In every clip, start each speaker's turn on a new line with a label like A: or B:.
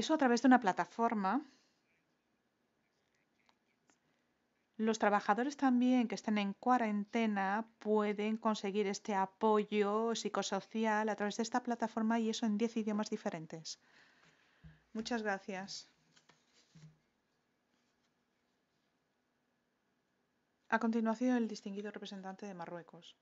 A: Eso a través de una plataforma. Los trabajadores también que estén en cuarentena pueden conseguir este apoyo psicosocial a través de esta plataforma y eso en 10 idiomas diferentes. Muchas gracias. A continuación, el distinguido representante de Marruecos.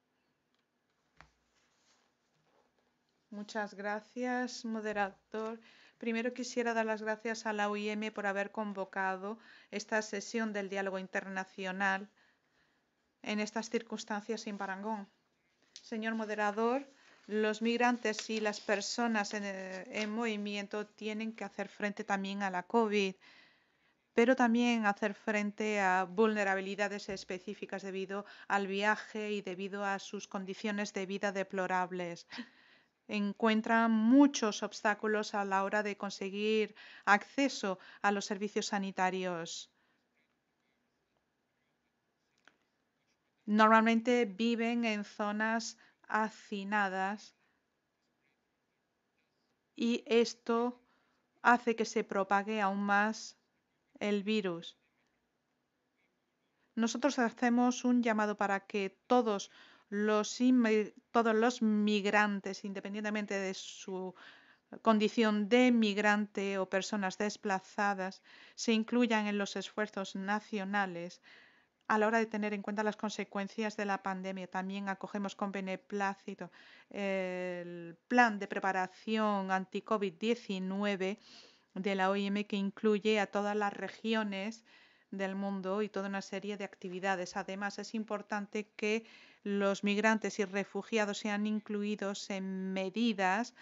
A: Muchas gracias, moderador. Primero quisiera dar las gracias a la OIM por haber convocado esta sesión del diálogo internacional en estas circunstancias sin parangón. Señor moderador, los migrantes y las personas eh, en, movimiento tienen que hacer frente también a la COVID, pero también hacer frente a vulnerabilidades específicas debido al viaje y debido a sus condiciones de vida deplorables. Encuentran muchos obstáculos a la hora de conseguir acceso a los servicios sanitarios. Normalmente viven en zonas hacinadas y esto hace que se propague aún más el virus. Nosotros hacemos un llamado para que todos los, todos los migrantes, independientemente de su condición de migrante o personas desplazadas, se incluyan en los esfuerzos nacionales a la hora de tener en cuenta las consecuencias de la pandemia. También acogemos con beneplácito el plan de preparación anti-COVID-19 de la OIM que incluye a todas las regiones del mundo y toda una serie de actividades. Además, es importante que los migrantes y refugiados sean incluidos en medidas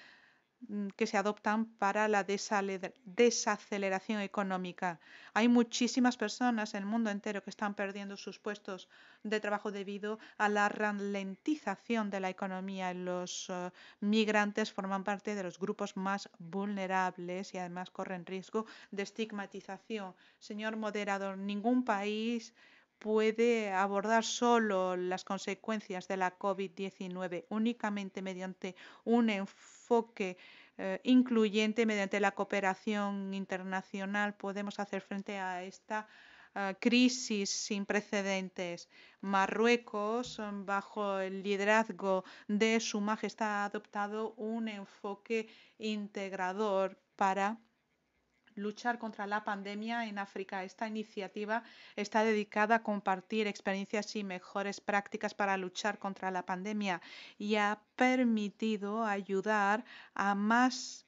A: mm, que se adoptan para la desaceleración económica. Hay muchísimas personas en el mundo entero que están perdiendo sus puestos de trabajo debido a la ralentización de la economía. Los oh, migrantes forman parte de los grupos más vulnerables y además corren riesgo de estigmatización. Señor moderador, ningún país puede abordar solo las consecuencias de la COVID-19 únicamente mediante un enfoque eh, incluyente, mediante la cooperación internacional, podemos hacer frente a esta eh, crisis sin precedentes. Marruecos, mm, bajo el liderazgo de Su Majestad, ha adoptado un enfoque integrador para luchar contra la pandemia en África. Esta iniciativa está dedicada a compartir experiencias y mejores prácticas para luchar contra la pandemia y ha permitido ayudar a más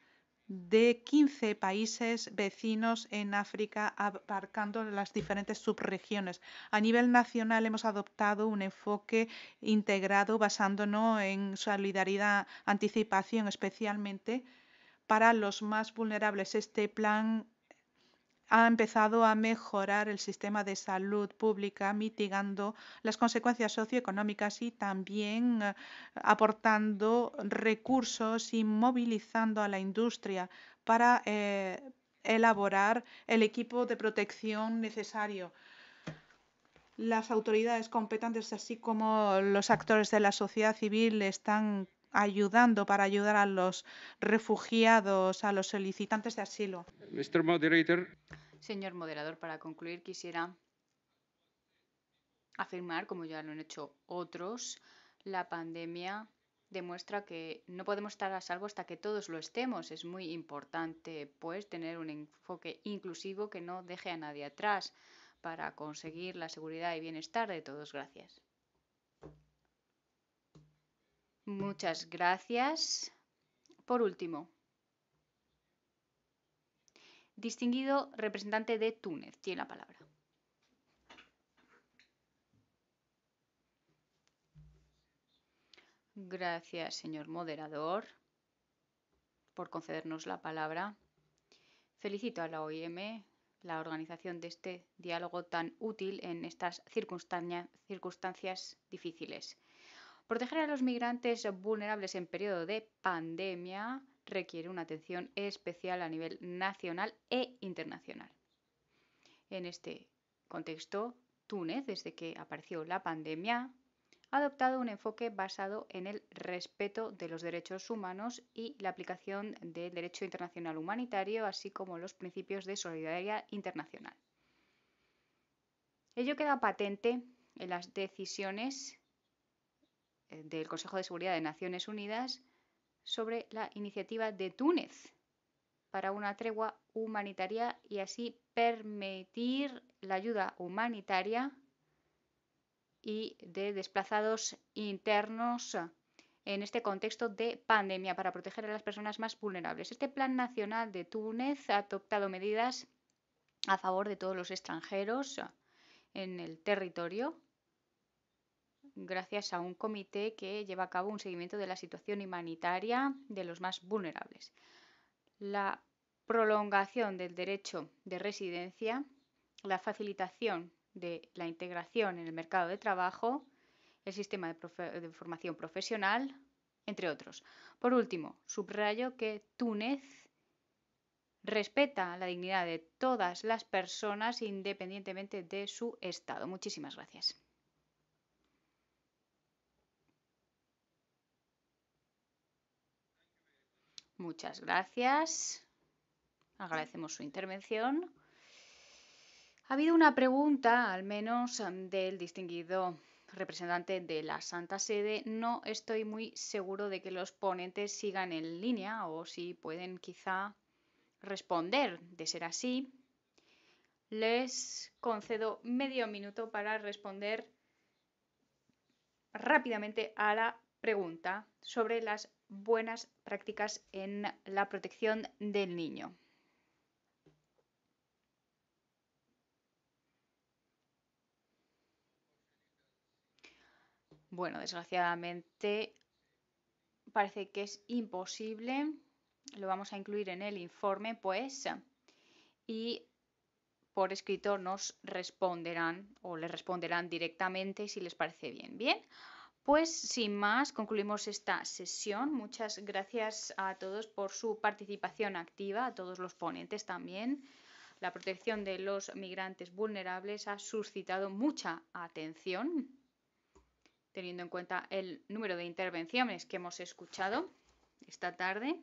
A: de 15 países vecinos en África, abarcando las diferentes subregiones. A nivel nacional hemos adoptado un enfoque integrado basándonos en solidaridad, anticipación especialmente para los más vulnerables. Este plan ha empezado a mejorar el sistema de salud pública, mitigando las consecuencias socioeconómicas y también eh, aportando recursos y movilizando a la industria para eh, elaborar el equipo de protección necesario. Las autoridades competentes, así como los actores de la sociedad civil, están ayudando para ayudar a los refugiados, a los solicitantes de asilo.
B: Señor moderador, para concluir quisiera afirmar, como ya lo han hecho otros, la pandemia demuestra que no podemos estar a salvo hasta que todos lo estemos. Es muy importante, pues, tener un enfoque inclusivo que no deje a nadie atrás para conseguir la seguridad y bienestar de todos. Gracias. Muchas gracias. Por último, distinguido representante de Túnez, tiene la palabra. Gracias, señor moderador, por concedernos la palabra. Felicito a la OIM, la organización de este diálogo tan útil en estas circunstancias difíciles. Proteger a los migrantes vulnerables en periodo de pandemia requiere una atención especial a nivel nacional e internacional. En este contexto, Túnez, desde que apareció la pandemia, ha adoptado un enfoque basado en el respeto de los derechos humanos y la aplicación del derecho internacional humanitario, así como los principios de solidaridad internacional. Ello queda patente en las decisiones eh, del Consejo de Seguridad de Naciones Unidas sobre la iniciativa de Túnez para una tregua humanitaria y así permitir la ayuda humanitaria y de desplazados internos en este contexto de pandemia para proteger a las personas más vulnerables. Este Plan Nacional de Túnez ha adoptado medidas a favor de todos los extranjeros en el territorio gracias a un comité que lleva a cabo un seguimiento de la situación humanitaria de los más vulnerables. La prolongación del derecho de residencia, la facilitación de la integración en el mercado de trabajo, el sistema de, formación profesional, entre otros. Por último, subrayo que Túnez respeta la dignidad de todas las personas independientemente de su estado. Muchísimas gracias. Muchas gracias. Agradecemos su intervención. Ha habido una pregunta, al menos del distinguido representante de la Santa Sede. No estoy muy seguro de que los ponentes sigan en línea o si pueden quizá responder. De ser así, les concedo medio minuto para responder rápidamente a la pregunta sobre las buenas prácticas en la protección del niño. Bueno, desgraciadamente parece que es imposible. Lo vamos a incluir en el informe, pues, y por escrito nos responderán o les responderán directamente si les parece bien. Bien. Pues sin más, concluimos esta sesión. Muchas gracias a todos por su participación activa, a todos los ponentes también. La protección de los migrantes vulnerables ha suscitado mucha atención, teniendo en cuenta el número de intervenciones que hemos escuchado esta tarde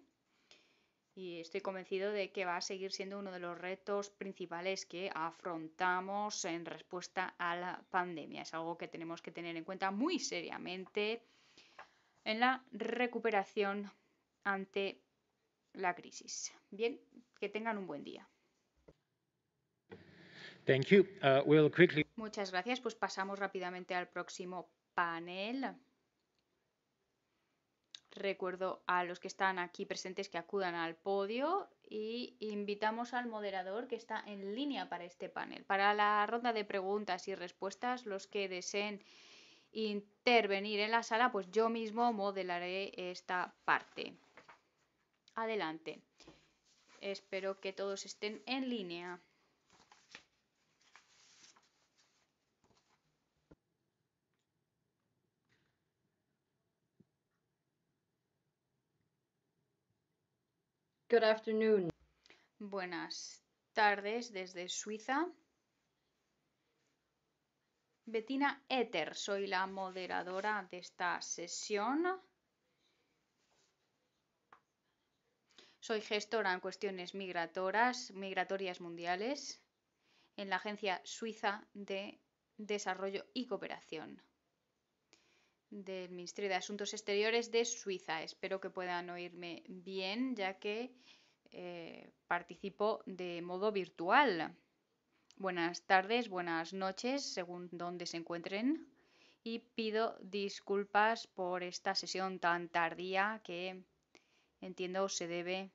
B: y estoy convencido de que va a seguir siendo uno de los retos principales que afrontamos en respuesta a la pandemia. Es algo que tenemos que tener en cuenta muy seriamente en la recuperación ante la crisis. Bien, que tengan un buen día.
C: Uh,
B: Muchas gracias. Pues pasamos rápidamente al próximo panel. Recuerdo a los que están aquí presentes que acudan al podio y invitamos al moderador que está en línea para este panel. Para la ronda de preguntas y respuestas, los que deseen intervenir en la sala, pues yo mismo modelaré esta parte. Adelante. Espero que todos estén en línea. afternoon. Buenas tardes desde Suiza. Bettina Eter, soy la moderadora de esta sesión. Soy gestora en cuestiones migratorias mundiales en la Agencia Suiza de Desarrollo y Cooperación del Ministerio de Asuntos Exteriores de Suiza. Espero que puedan oírme bien, ya que eh, participo de modo virtual. Buenas tardes, buenas noches, según donde se encuentren. Y pido disculpas por esta sesión tan tardía que entiendo se debe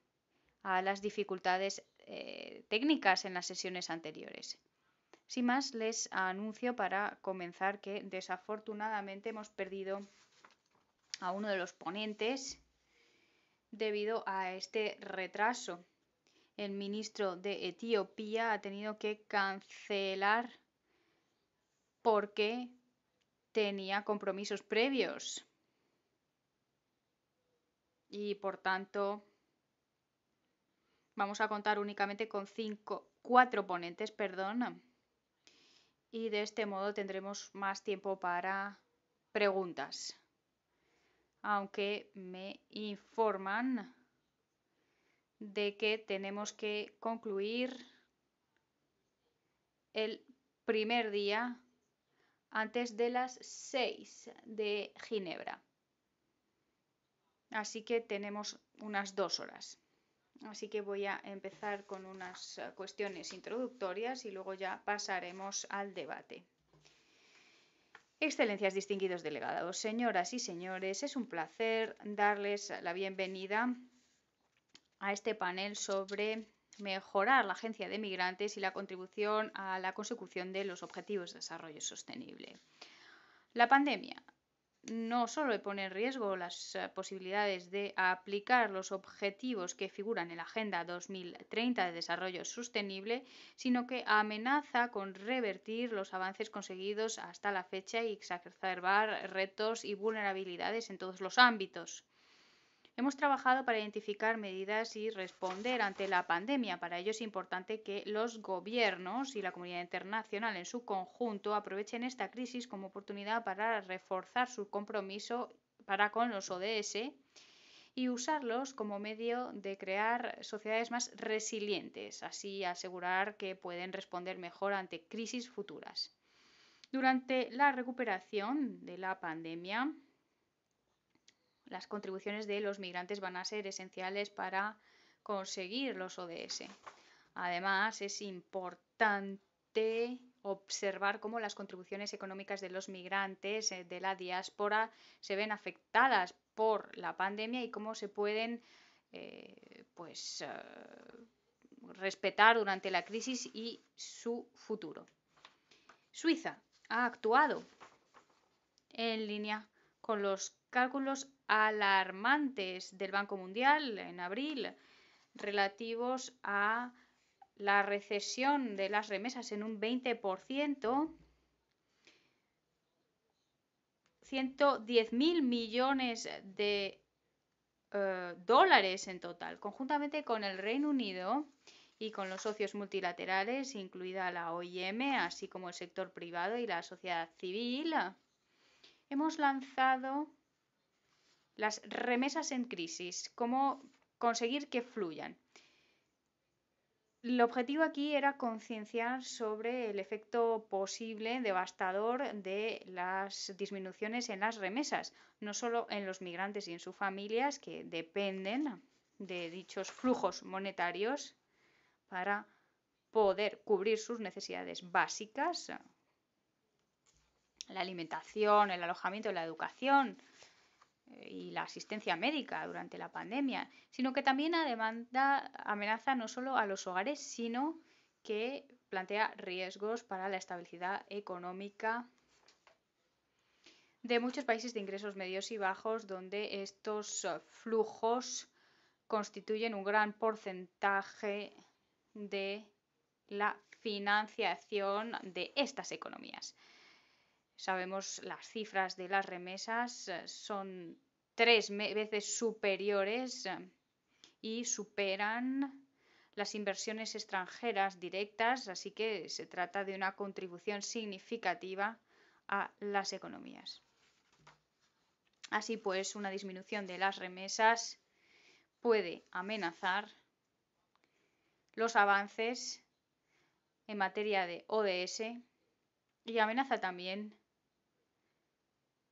B: a las dificultades eh, técnicas en las sesiones anteriores. Sin más, les anuncio para comenzar que desafortunadamente hemos perdido a uno de los ponentes debido a este retraso. El ministro de Etiopía ha tenido que cancelar porque tenía compromisos previos y por tanto vamos a contar únicamente con cinco, cuatro ponentes, perdón, y de este modo tendremos más tiempo para preguntas. Aunque me informan de que tenemos que concluir el primer día antes de las 6 de Ginebra. Así que tenemos unas dos horas. Así que voy a empezar con unas eh, cuestiones introductorias y luego ya pasaremos al debate. Excelencias, distinguidos delegados, señoras y señores, es un placer darles la bienvenida a este panel sobre mejorar la agencia de migrantes y la contribución a la consecución de los objetivos de desarrollo sostenible. La pandemia no solo pone en riesgo las eh, posibilidades de aplicar los objetivos que figuran en la Agenda 2030 de Desarrollo Sostenible, sino que amenaza con revertir los avances conseguidos hasta la fecha y exacerbar retos y vulnerabilidades en todos los ámbitos. Hemos trabajado para identificar medidas y responder ante la pandemia. Para ello es importante que los gobiernos y la comunidad internacional en su conjunto aprovechen esta crisis como oportunidad para reforzar su compromiso para con los ODS y usarlos como medio de crear sociedades más resilientes, así asegurar que pueden responder mejor ante crisis futuras. Durante la recuperación de la pandemia, las contribuciones de los migrantes van a ser esenciales para conseguir los ODS. Además, es importante observar cómo las contribuciones económicas de los migrantes eh, de la diáspora se ven afectadas por la pandemia y cómo se pueden eh, pues, eh, respetar durante la crisis y su futuro. Suiza ha actuado en línea con los cálculos alarmantes del Banco Mundial en abril relativos a la recesión de las remesas en un 20%, 110.000 millones de eh, dólares en total, conjuntamente con el Reino Unido y con los socios multilaterales, incluida la OIM, así como el sector privado y la sociedad civil, hemos lanzado las remesas en crisis, cómo conseguir que fluyan. El objetivo aquí era concienciar sobre el efecto posible devastador de las disminuciones en las remesas, no solo en los migrantes y en sus familias que dependen de dichos flujos monetarios para poder cubrir sus necesidades básicas, la alimentación, el alojamiento, la educación, y la asistencia médica durante la pandemia, sino que también demanda, amenaza no solo a los hogares, sino que plantea riesgos para la estabilidad económica de muchos países de ingresos medios y bajos, donde estos eh, flujos constituyen un gran porcentaje de la financiación de estas economías. Sabemos las cifras de las remesas eh, son tres veces superiores eh, y superan las inversiones extranjeras directas, así que se trata de una contribución significativa a las economías. Así pues, una disminución de las remesas puede amenazar los avances en materia de ODS y amenaza también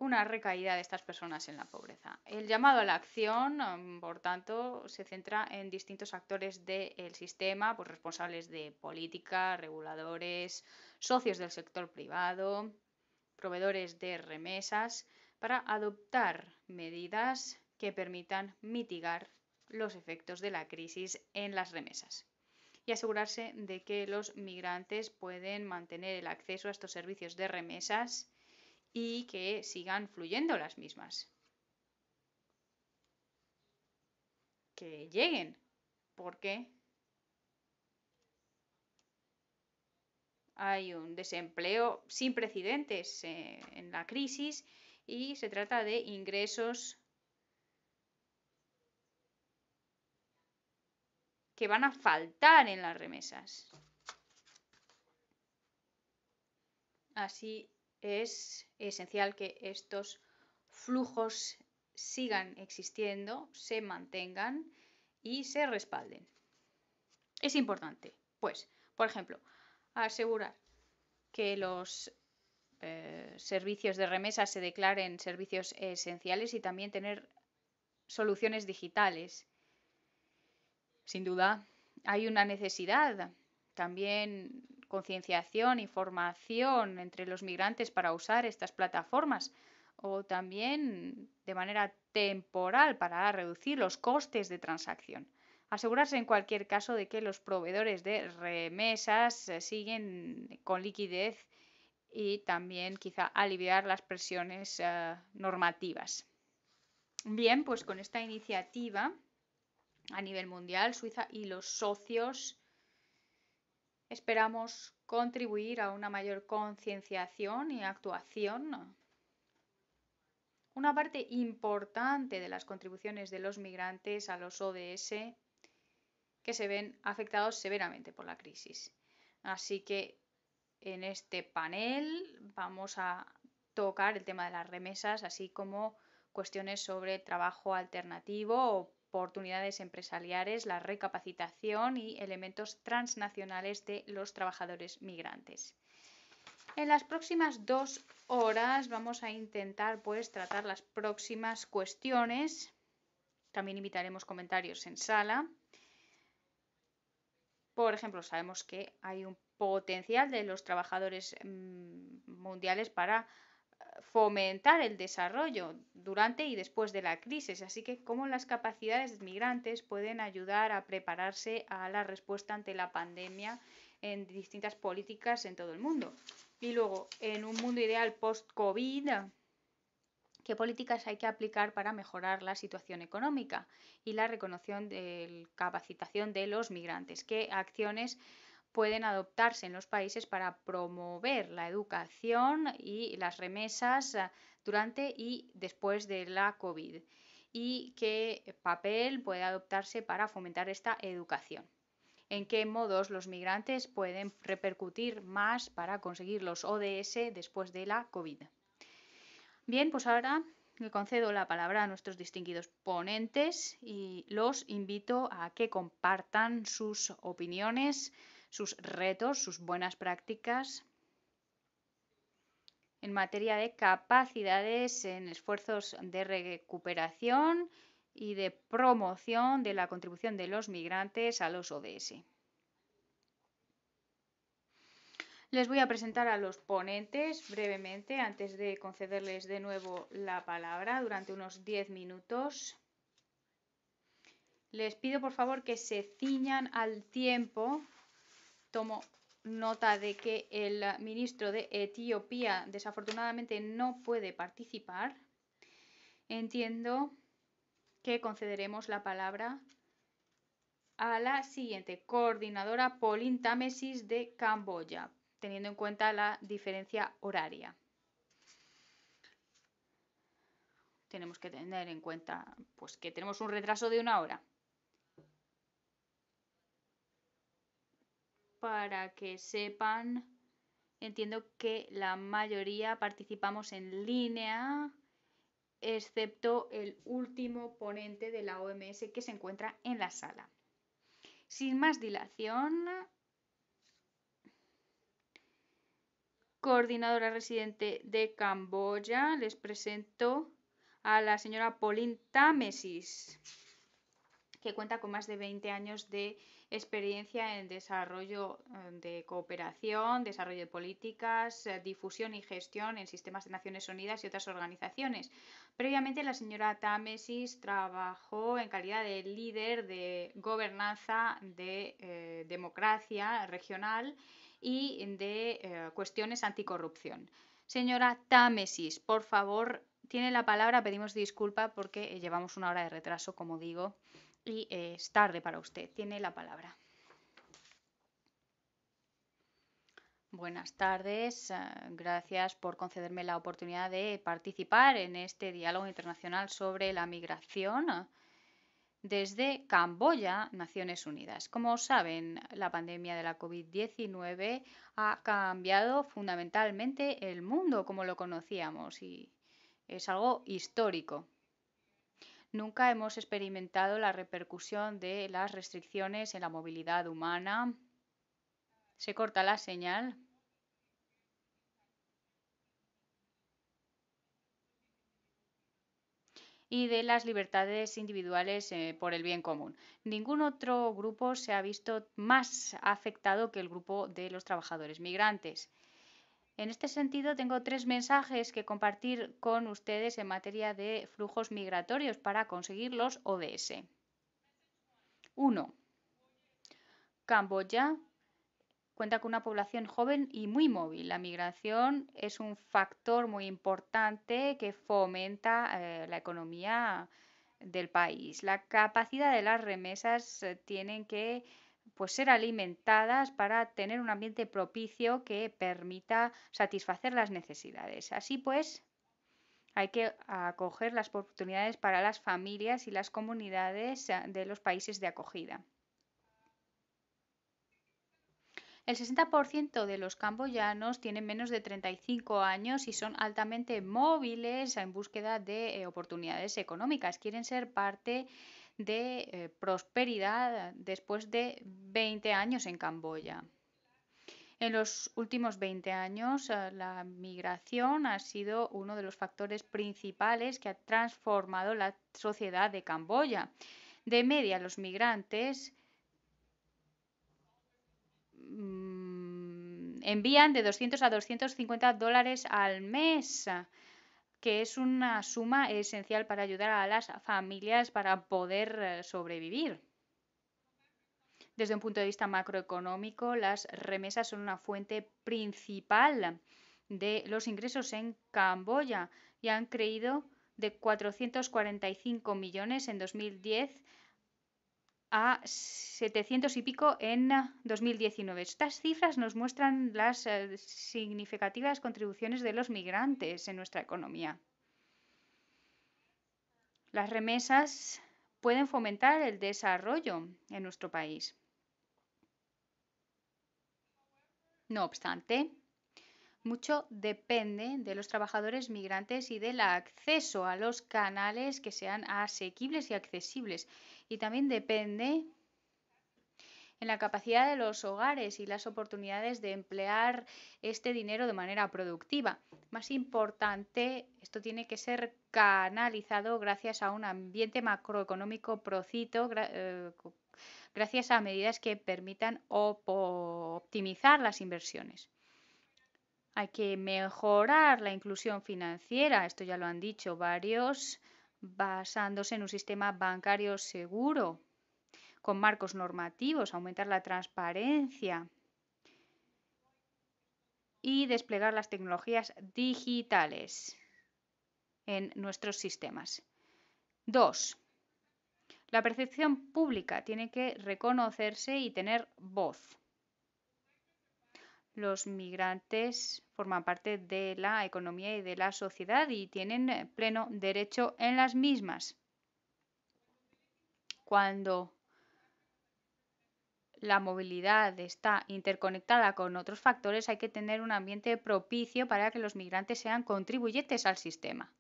B: una recaída de estas personas en la pobreza. El llamado a la acción, mm, por tanto, se centra en distintos actores del sistema, pues responsables de política, reguladores, socios del sector privado, proveedores de remesas, para adoptar medidas que permitan mitigar los efectos de la crisis en las remesas y asegurarse de que los migrantes pueden mantener el acceso a estos servicios de remesas y que sigan fluyendo las mismas. Que lleguen, porque hay un desempleo sin precedentes eh, en la crisis y se trata de ingresos que van a faltar en las remesas. Así es esencial que estos flujos sigan existiendo, se mantengan y se respalden. Es importante, pues, por ejemplo, asegurar que los eh, servicios de remesa se declaren servicios esenciales y también tener soluciones digitales. Sin duda, hay una necesidad también concienciación, y formación entre los migrantes para usar estas plataformas o también de manera temporal para reducir los costes de transacción. Asegurarse en cualquier caso de que los proveedores de remesas eh, siguen con liquidez y también quizá aliviar las presiones eh, normativas. Bien, pues con esta iniciativa a nivel mundial, Suiza y los socios Esperamos contribuir a una mayor concienciación y actuación. Una parte importante de las contribuciones de los migrantes a los ODS que se ven afectados severamente por la crisis. Así que en este panel vamos a tocar el tema de las remesas, así como cuestiones sobre trabajo alternativo o oportunidades empresariales, la recapacitación y elementos transnacionales de los trabajadores migrantes. En las próximas dos horas vamos a intentar pues tratar las próximas cuestiones. También invitaremos comentarios en sala. Por ejemplo, sabemos que hay un potencial de los trabajadores mm, mundiales para fomentar el desarrollo durante y después de la crisis, así que cómo las capacidades migrantes pueden ayudar a prepararse a la respuesta ante la pandemia en distintas políticas en todo el mundo. Y luego, en un mundo ideal post-COVID, ¿qué políticas hay que aplicar para mejorar la situación económica y la reconocimiento de capacitación de los migrantes? ¿Qué acciones pueden adoptarse en los países para promover la educación y las remesas eh, durante y después de la COVID y qué papel puede adoptarse para fomentar esta educación. En qué modos los migrantes pueden repercutir más para conseguir los ODS después de la COVID. Bien, pues ahora le concedo la palabra a nuestros distinguidos ponentes y los invito a que compartan sus opiniones sus retos, sus buenas prácticas en materia de capacidades, en esfuerzos de recuperación y de promoción de la contribución de los migrantes a los ODS. Les voy a presentar a los ponentes brevemente antes de concederles de nuevo la palabra durante unos 10 minutos. Les pido por favor que se ciñan al tiempo tomo nota de que el ministro de Etiopía desafortunadamente no puede participar, entiendo que concederemos la palabra a la siguiente coordinadora Polintamesis de Camboya, teniendo en cuenta la diferencia horaria. Tenemos que tener en cuenta pues que tenemos un retraso de una hora. para que sepan, entiendo que la mayoría participamos en línea, excepto el último ponente de la OMS que se encuentra en la sala. Sin más dilación, coordinadora residente de Camboya, les presento a la señora Pauline Támesis, que cuenta con más de 20 años de experiencia en desarrollo eh, de cooperación, desarrollo de políticas, eh, difusión y gestión en sistemas de Naciones Unidas y otras organizaciones. Previamente, la señora Támesis trabajó en calidad de líder de gobernanza de eh, democracia regional y de cuestiones anticorrupción. Señora Támesis, por favor, tiene la palabra. Pedimos disculpa porque llevamos una hora de retraso, como digo y eh, es tarde para usted. Tiene la palabra. Buenas tardes. Eh, gracias por concederme la oportunidad de participar en este diálogo internacional sobre la migración eh, desde Camboya, Naciones Unidas. Como saben, la pandemia de la COVID-19 ha cambiado fundamentalmente el mundo como lo conocíamos y es algo histórico. Nunca hemos experimentado la repercusión de las restricciones en la movilidad humana. Se corta la señal. y de las libertades individuales eh, por el bien común. Ningún otro grupo se ha visto más afectado que el grupo de los trabajadores migrantes. En este sentido, tengo tres mensajes que compartir con ustedes en materia de flujos migratorios para conseguir los ODS. Uno, Camboya cuenta con una población joven y muy móvil. La migración es un factor muy importante que fomenta eh, la economía del país. La capacidad de las remesas eh, tienen que pues ser alimentadas para tener un ambiente propicio que permita satisfacer las necesidades. Así pues, hay que acoger las oportunidades para las familias y las comunidades eh, de los países de acogida. El 60% de los camboyanos tienen menos de 35 años y son altamente móviles en búsqueda de eh, oportunidades económicas. Quieren ser parte de eh, prosperidad después de 20 años en Camboya. En los últimos 20 años, eh, la migración ha sido uno de los factores principales que ha transformado la sociedad de Camboya. De media, los migrantes mm, envían de 200 a 250 dólares al mes que es una suma esencial para ayudar a las familias para poder eh, sobrevivir. Desde un punto de vista macroeconómico, las remesas son una fuente principal de los ingresos en Camboya y han creído de 445 millones en 2010 a 700 y pico en 2019. Ah, Estas cifras nos muestran las eh, significativas contribuciones de los migrantes en nuestra economía. Las remesas pueden fomentar el desarrollo en nuestro país. No obstante, mucho depende de los trabajadores migrantes y del acceso a los canales que sean asequibles y accesibles y también depende en la capacidad de los hogares y las oportunidades de emplear este dinero de manera productiva. Más importante, esto tiene que ser canalizado gracias a un ambiente macroeconómico procito, eh, gracias a medidas que permitan optimizar las inversiones. Hay que mejorar la inclusión financiera, esto ya lo han dicho varios basándose en un sistema bancario seguro, con marcos normativos, aumentar la transparencia y desplegar las tecnologías digitales en nuestros sistemas. Dos, la percepción pública tiene que reconocerse y tener voz los migrantes forman parte de la economía y de la sociedad y tienen eh, pleno derecho en las mismas. Cuando la movilidad está interconectada con otros factores, hay que tener un ambiente propicio para que los migrantes sean contribuyentes al sistema.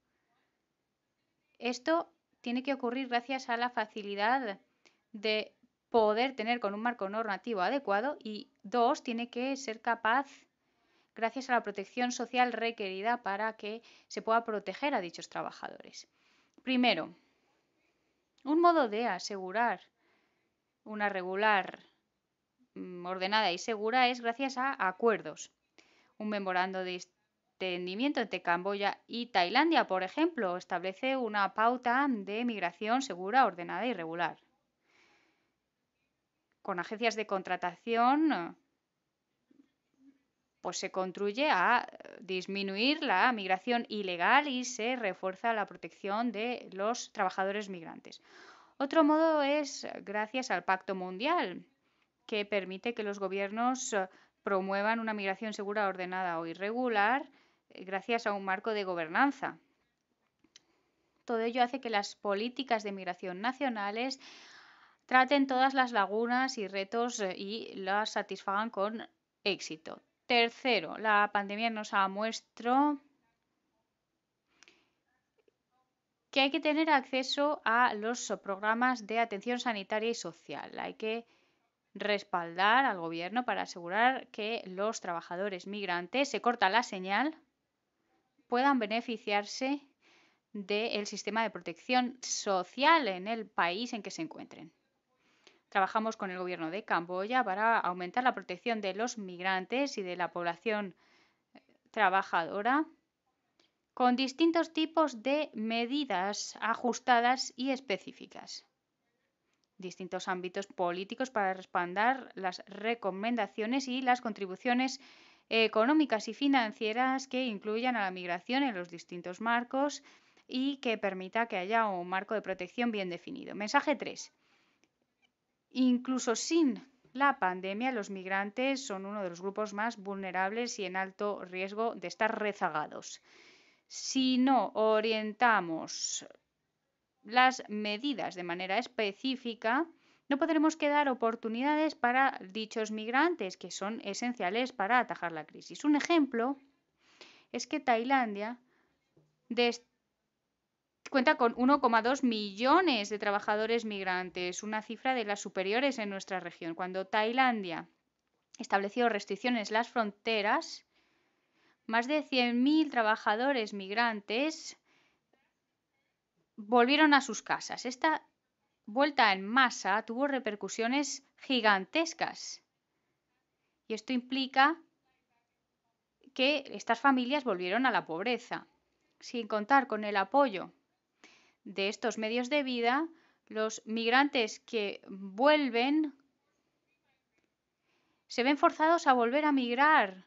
B: Esto tiene que ocurrir gracias a la facilidad de poder tener con un marco normativo adecuado y dos, tiene que ser capaz, gracias a la protección social requerida, para que se pueda proteger a dichos trabajadores. Primero, un modo de asegurar una regular, mm, ordenada y segura es gracias a acuerdos. Un memorando de entendimiento entre Camboya y Tailandia, por ejemplo, establece una pauta de migración segura, ordenada y regular con agencias de contratación eh, pues se construye a eh, disminuir la migración ilegal y se refuerza la protección de los trabajadores migrantes. Otro modo es eh, gracias al Pacto Mundial, que permite que los gobiernos promuevan una migración segura, ordenada o irregular gracias a un marco de gobernanza. Todo ello hace que las políticas de migración nacionales traten todas las lagunas y retos eh, y las satisfagan con éxito. Tercero, la pandemia nos ha muestro que hay que tener acceso a los programas de atención sanitaria y social. Hay que respaldar al gobierno para asegurar que los trabajadores migrantes, se corta la señal, puedan beneficiarse del sistema de protección social en el país en que se encuentren. Trabajamos con el gobierno de Camboya para aumentar la protección de los migrantes y de la población eh, trabajadora con distintos tipos de medidas ajustadas y específicas. Distintos ámbitos políticos para respaldar las recomendaciones y las contribuciones económicas y financieras que incluyan a la migración en los distintos marcos y que permita que haya un marco de protección bien definido. Mensaje 3. Incluso sin la pandemia, los migrantes son uno de los grupos más vulnerables y en alto riesgo de estar rezagados. Si no orientamos las medidas de manera específica, no podremos quedar oportunidades para dichos migrantes que son esenciales para atajar la crisis. Un ejemplo es que Tailandia, destruye cuenta con 1,2 millones de trabajadores migrantes, una cifra de las superiores en nuestra región. Cuando Tailandia estableció restricciones en las fronteras, más de 100.000 trabajadores migrantes volvieron a sus casas. Esta vuelta en masa tuvo repercusiones gigantescas. Y esto implica que estas familias volvieron a la pobreza, sin contar con el apoyo de estos medios de vida, los migrantes que vuelven se ven forzados a volver a migrar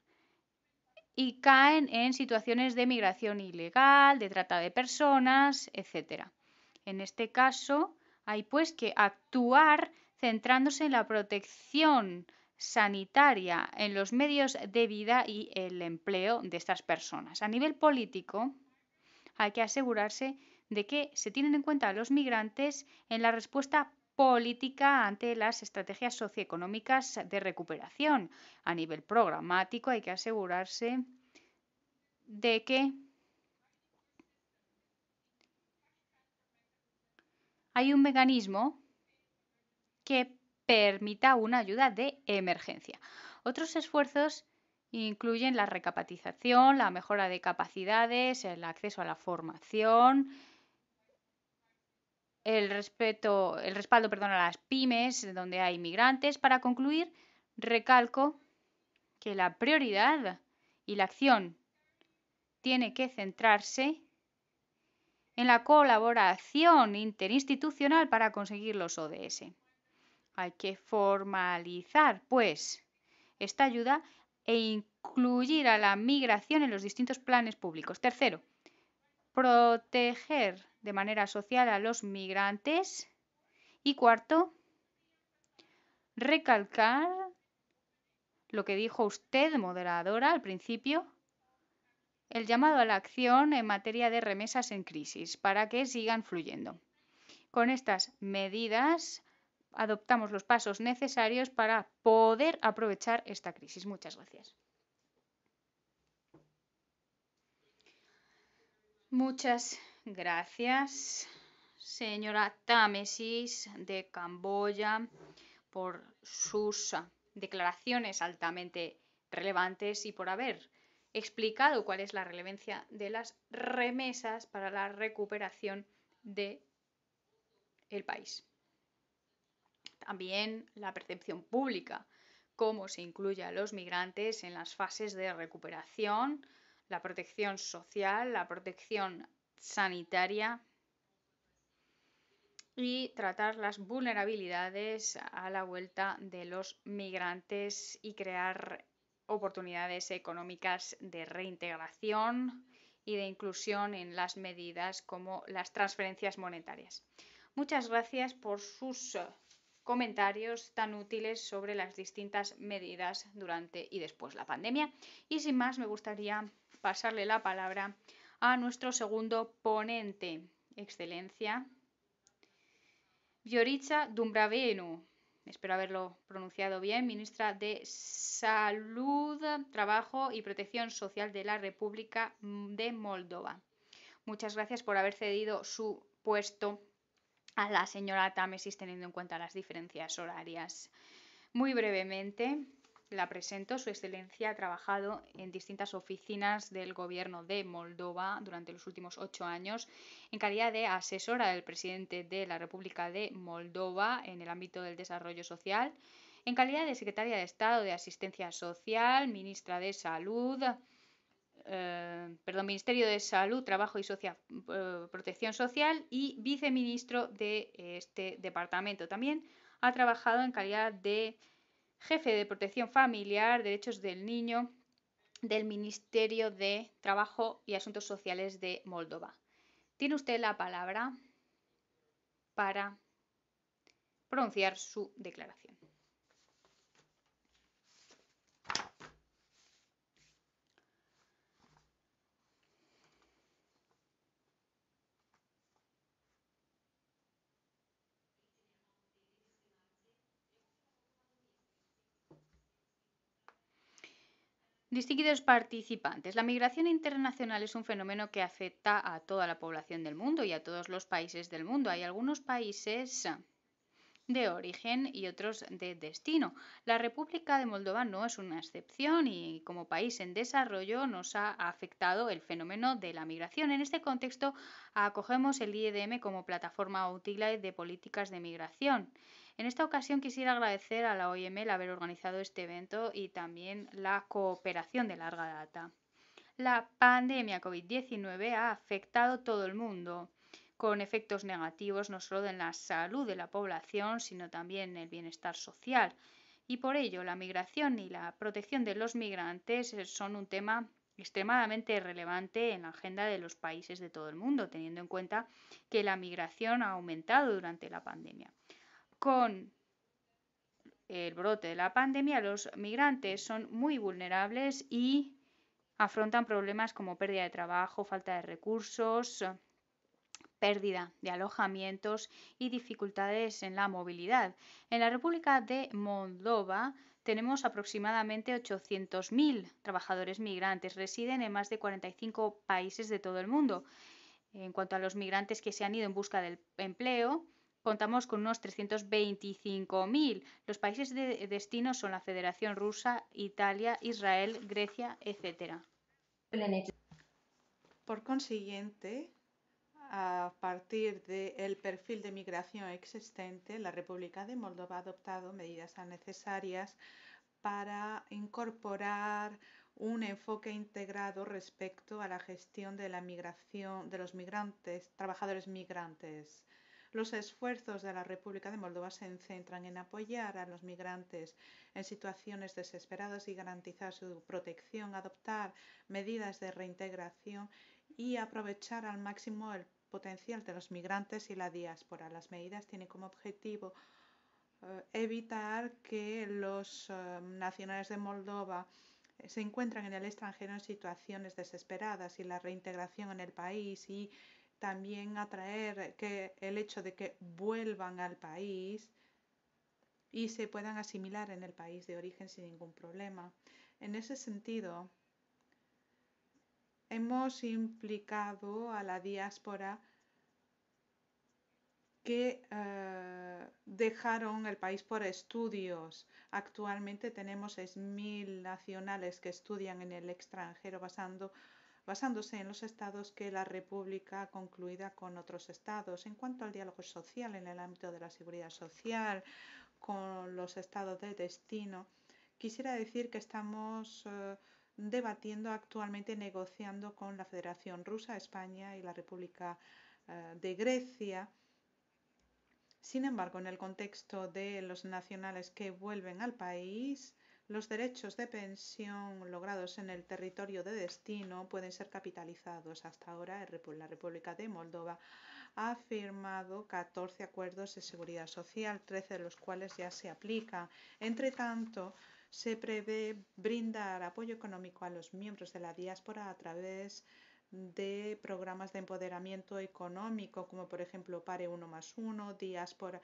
B: y caen en situaciones de migración ilegal, de trata de personas, etc. En este caso, hay pues que actuar centrándose en la protección sanitaria, en los medios de vida y el empleo de estas personas. A nivel político, hay que asegurarse de que se tienen en cuenta a los migrantes en la respuesta política ante las estrategias socioeconómicas de recuperación. A nivel programático hay que asegurarse de que hay un mecanismo que permita una ayuda de emergencia. Otros esfuerzos incluyen la recapacitación, la mejora de capacidades, el acceso a la formación, el, respeto, el respaldo perdón, a las pymes donde hay migrantes. Para concluir, recalco que la prioridad y la acción tiene que centrarse en la colaboración interinstitucional para conseguir los ODS. Hay que formalizar, pues, esta ayuda e incluir a la migración en los distintos planes públicos. Tercero, proteger de manera social a los migrantes. Y cuarto, recalcar lo que dijo usted, moderadora, al principio, el llamado a la acción en materia de remesas en crisis para que sigan fluyendo. Con estas medidas adoptamos los pasos necesarios para poder aprovechar esta crisis. Muchas gracias. Muchas gracias, señora Támesis de Camboya, por sus declaraciones altamente relevantes y por haber explicado cuál es la relevancia de las remesas para la recuperación del país. También la percepción pública, cómo se incluye a los migrantes en las fases de recuperación, la protección social, la protección sanitaria y tratar las vulnerabilidades a la vuelta de los migrantes y crear oportunidades económicas de reintegración y de inclusión en las medidas como las transferencias monetarias. Muchas gracias por sus comentarios tan útiles sobre las distintas medidas durante y después la pandemia. Y sin más, me gustaría pasarle la palabra a nuestro segundo ponente, Excelencia, Viorica Dumbravenu. Espero haberlo pronunciado bien, ministra de Salud, Trabajo y Protección Social de la República de Moldova. Muchas gracias por haber cedido su puesto a la señora Tamesis teniendo en cuenta las diferencias horarias. Muy brevemente, la presento. Su excelencia ha trabajado en distintas oficinas del gobierno de Moldova durante los últimos ocho años en calidad de asesora del presidente de la República de Moldova en el ámbito del desarrollo social, en calidad de secretaria de Estado de Asistencia Social, ministra de Salud, eh, perdón, Ministerio de Salud, Trabajo y eh, Protección Social y viceministro de este departamento. También ha trabajado en calidad de jefe de protección familiar, derechos del niño del Ministerio de Trabajo y Asuntos Sociales de Moldova. Tiene usted la palabra para pronunciar su declaración. Distinguidos participantes, la migración internacional es un fenómeno que afecta a toda la población del mundo y a todos los países del mundo. Hay algunos países de origen y otros de destino. La República de Moldova no es una excepción y como país en desarrollo nos ha afectado el fenómeno de la migración. En este contexto acogemos el IEDM como plataforma útil de políticas de migración. En esta ocasión quisiera agradecer a la OIM el haber organizado este evento y también la cooperación de larga data. La pandemia COVID-19 ha afectado todo el mundo con efectos negativos no solo en la salud de la población, sino también en el bienestar social. Y por ello, la migración y la protección de los migrantes eh, son un tema extremadamente relevante en la agenda de los países de todo el mundo, teniendo en cuenta que la migración ha aumentado durante la pandemia. Con el brote de la pandemia, los migrantes son muy vulnerables y afrontan problemas como pérdida de trabajo, falta de recursos, pérdida de alojamientos y dificultades en la movilidad. En la República de Moldova tenemos aproximadamente 800.000 trabajadores migrantes, residen en más de 45 países de todo el mundo. En cuanto a los migrantes que se han ido en busca del empleo, contamos con unos 325.000. Los países de destino son la Federación Rusa, Italia, Israel,
A: Grecia, etc. Por consiguiente, a partir del perfil de migración existente, la República de Moldova ha adoptado medidas necesarias para incorporar un enfoque integrado respecto a la gestión de la migración de los migrantes, trabajadores migrantes. Los esfuerzos de la República de Moldova se centran en apoyar a los migrantes en situaciones desesperadas y garantizar su protección, adoptar medidas de reintegración y aprovechar al máximo el potencial de los migrantes y la diáspora. Las medidas tienen como objetivo eh, evitar que los eh, nacionales de Moldova eh, se encuentren en el extranjero en situaciones desesperadas y la reintegración en el país y también atraer que el hecho de que vuelvan al país y se puedan asimilar en el país de origen sin ningún problema. En ese sentido, hemos implicado a la diáspora que eh, dejaron el país por estudios. Actualmente tenemos 6.000 nacionales que estudian en el extranjero basando, basándose en los estados que la República ha concluido con otros estados. En cuanto al diálogo social en el ámbito de la seguridad social, con los estados de destino, quisiera decir que estamos... Eh, debatiendo actualmente, negociando con la Federación Rusa, España y la República eh, de Grecia. Sin embargo, en el contexto de los nacionales que vuelven al país, los derechos de pensión logrados en el territorio de destino pueden ser capitalizados. Hasta ahora, la República de Moldova ha firmado 14 acuerdos de seguridad social, 13 de los cuales ya se aplican. Entre tanto, se prevé brindar apoyo económico a los miembros de la diáspora a través de programas de empoderamiento económico, como por ejemplo PARE 1 más 1, Diáspora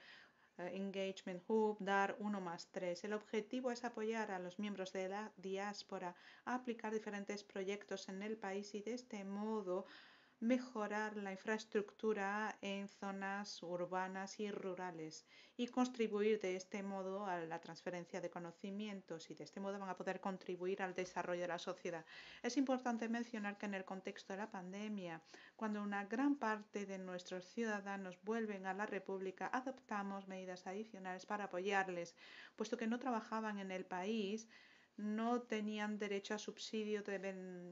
A: eh, Engagement Hub, DAR 1 más 3. El objetivo es apoyar a los miembros de la diáspora a aplicar diferentes proyectos en el país y de este modo mejorar la infraestructura en zonas urbanas y rurales y contribuir de este modo a la transferencia de conocimientos y de este modo van a poder contribuir al desarrollo de la sociedad. Es importante mencionar que en el contexto de la pandemia, cuando una gran parte de nuestros ciudadanos vuelven a la República, adoptamos medidas adicionales para apoyarles, puesto que no trabajaban en el país, no tenían derecho a subsidio de,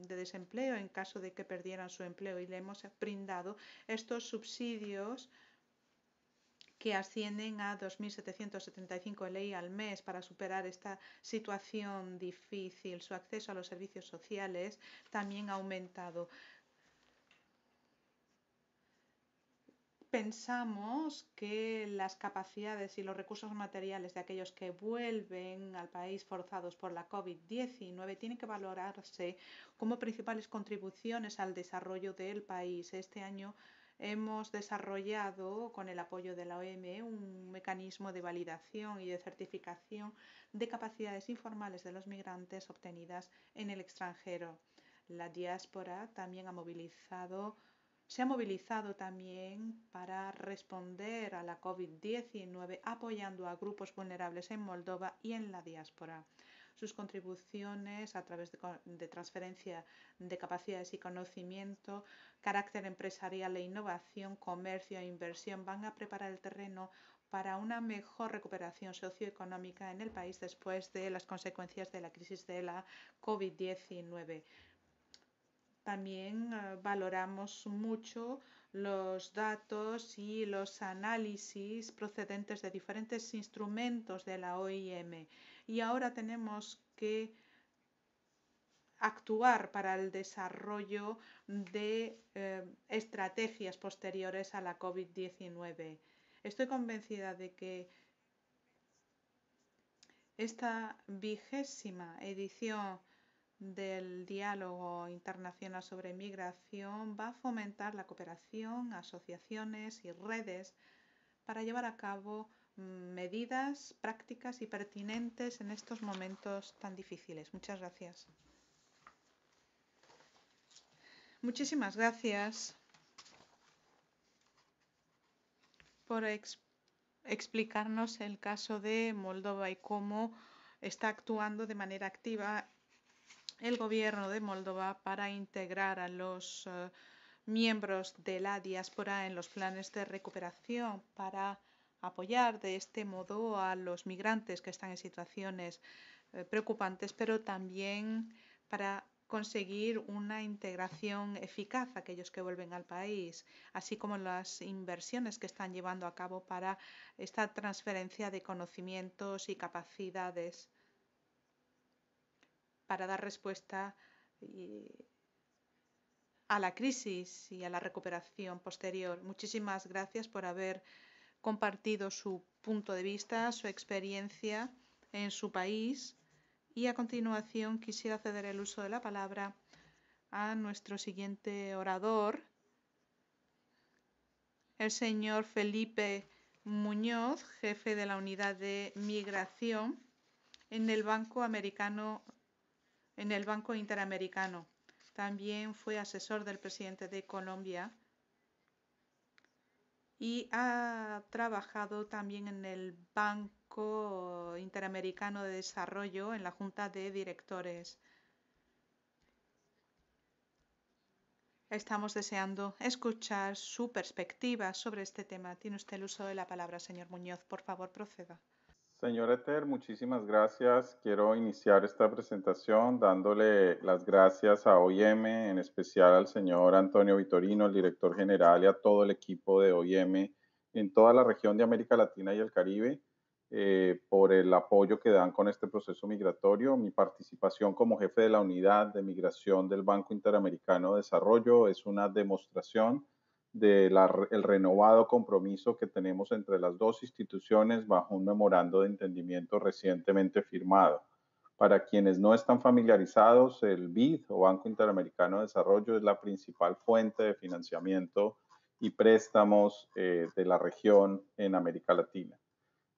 A: desempleo en caso de que perdieran su empleo y le hemos brindado estos subsidios que ascienden a 2.775 ley al mes para superar esta situación difícil. Su acceso a los servicios sociales también ha aumentado. pensamos que las capacidades y los recursos materiales de aquellos que vuelven al país forzados por la COVID-19 tienen que valorarse como principales contribuciones al desarrollo del país. Este año hemos desarrollado con el apoyo de la OM un mecanismo de validación y de certificación de capacidades informales de los migrantes obtenidas en el extranjero. La diáspora también ha movilizado se ha movilizado también para responder a la COVID-19 apoyando a grupos vulnerables en Moldova y en la diáspora. Sus contribuciones a través de, transferencia de capacidades y conocimiento, carácter empresarial e innovación, comercio e inversión van a preparar el terreno para una mejor recuperación socioeconómica en el país después de las consecuencias de la crisis de la COVID-19 también eh, valoramos mucho los datos y los análisis procedentes de diferentes instrumentos de la OIM. Y ahora tenemos que actuar para el desarrollo de eh, estrategias posteriores a la COVID-19. Estoy convencida de que esta vigésima edición del diálogo internacional sobre migración va a fomentar la cooperación, asociaciones y redes para llevar a cabo mm, medidas prácticas y pertinentes en estos momentos tan difíciles. Muchas gracias. Muchísimas gracias por explicarnos el caso de Moldova y cómo está actuando de manera activa el gobierno de Moldova para integrar a los eh, miembros de la diáspora en los planes de recuperación para apoyar de este modo a los migrantes que están en situaciones eh, preocupantes, pero también para conseguir una integración eficaz a aquellos que vuelven al país, así como las inversiones que están llevando a cabo para esta transferencia de conocimientos y capacidades para dar respuesta eh, a la crisis y a la recuperación posterior. Muchísimas gracias por haber compartido su punto de vista, su experiencia en su país y a continuación quisiera ceder el uso de la palabra a nuestro siguiente orador, el señor Felipe Muñoz, jefe de la unidad de migración en el Banco Americano en el Banco Interamericano. También fue asesor del presidente de Colombia y ha trabajado también en el Banco Interamericano de Desarrollo en la Junta de Directores. Estamos deseando escuchar su perspectiva sobre este tema. Tiene usted el uso de la palabra, señor Muñoz. Por favor, proceda.
D: Señor Eter, muchísimas gracias. Quiero iniciar esta presentación dándole las gracias a OIM, en especial al señor Antonio Vitorino, el director general, y a todo el equipo de OIM en toda la región de América Latina y el Caribe eh, por el apoyo que dan con este proceso migratorio. Mi participación como jefe de la unidad de migración del Banco Interamericano de Desarrollo es una demostración del renovado compromiso que tenemos entre las dos instituciones bajo un memorando de entendimiento recientemente firmado. Para quienes no están familiarizados, el BID o Banco Interamericano de Desarrollo es la principal fuente de financiamiento y préstamos eh, de la región en América Latina.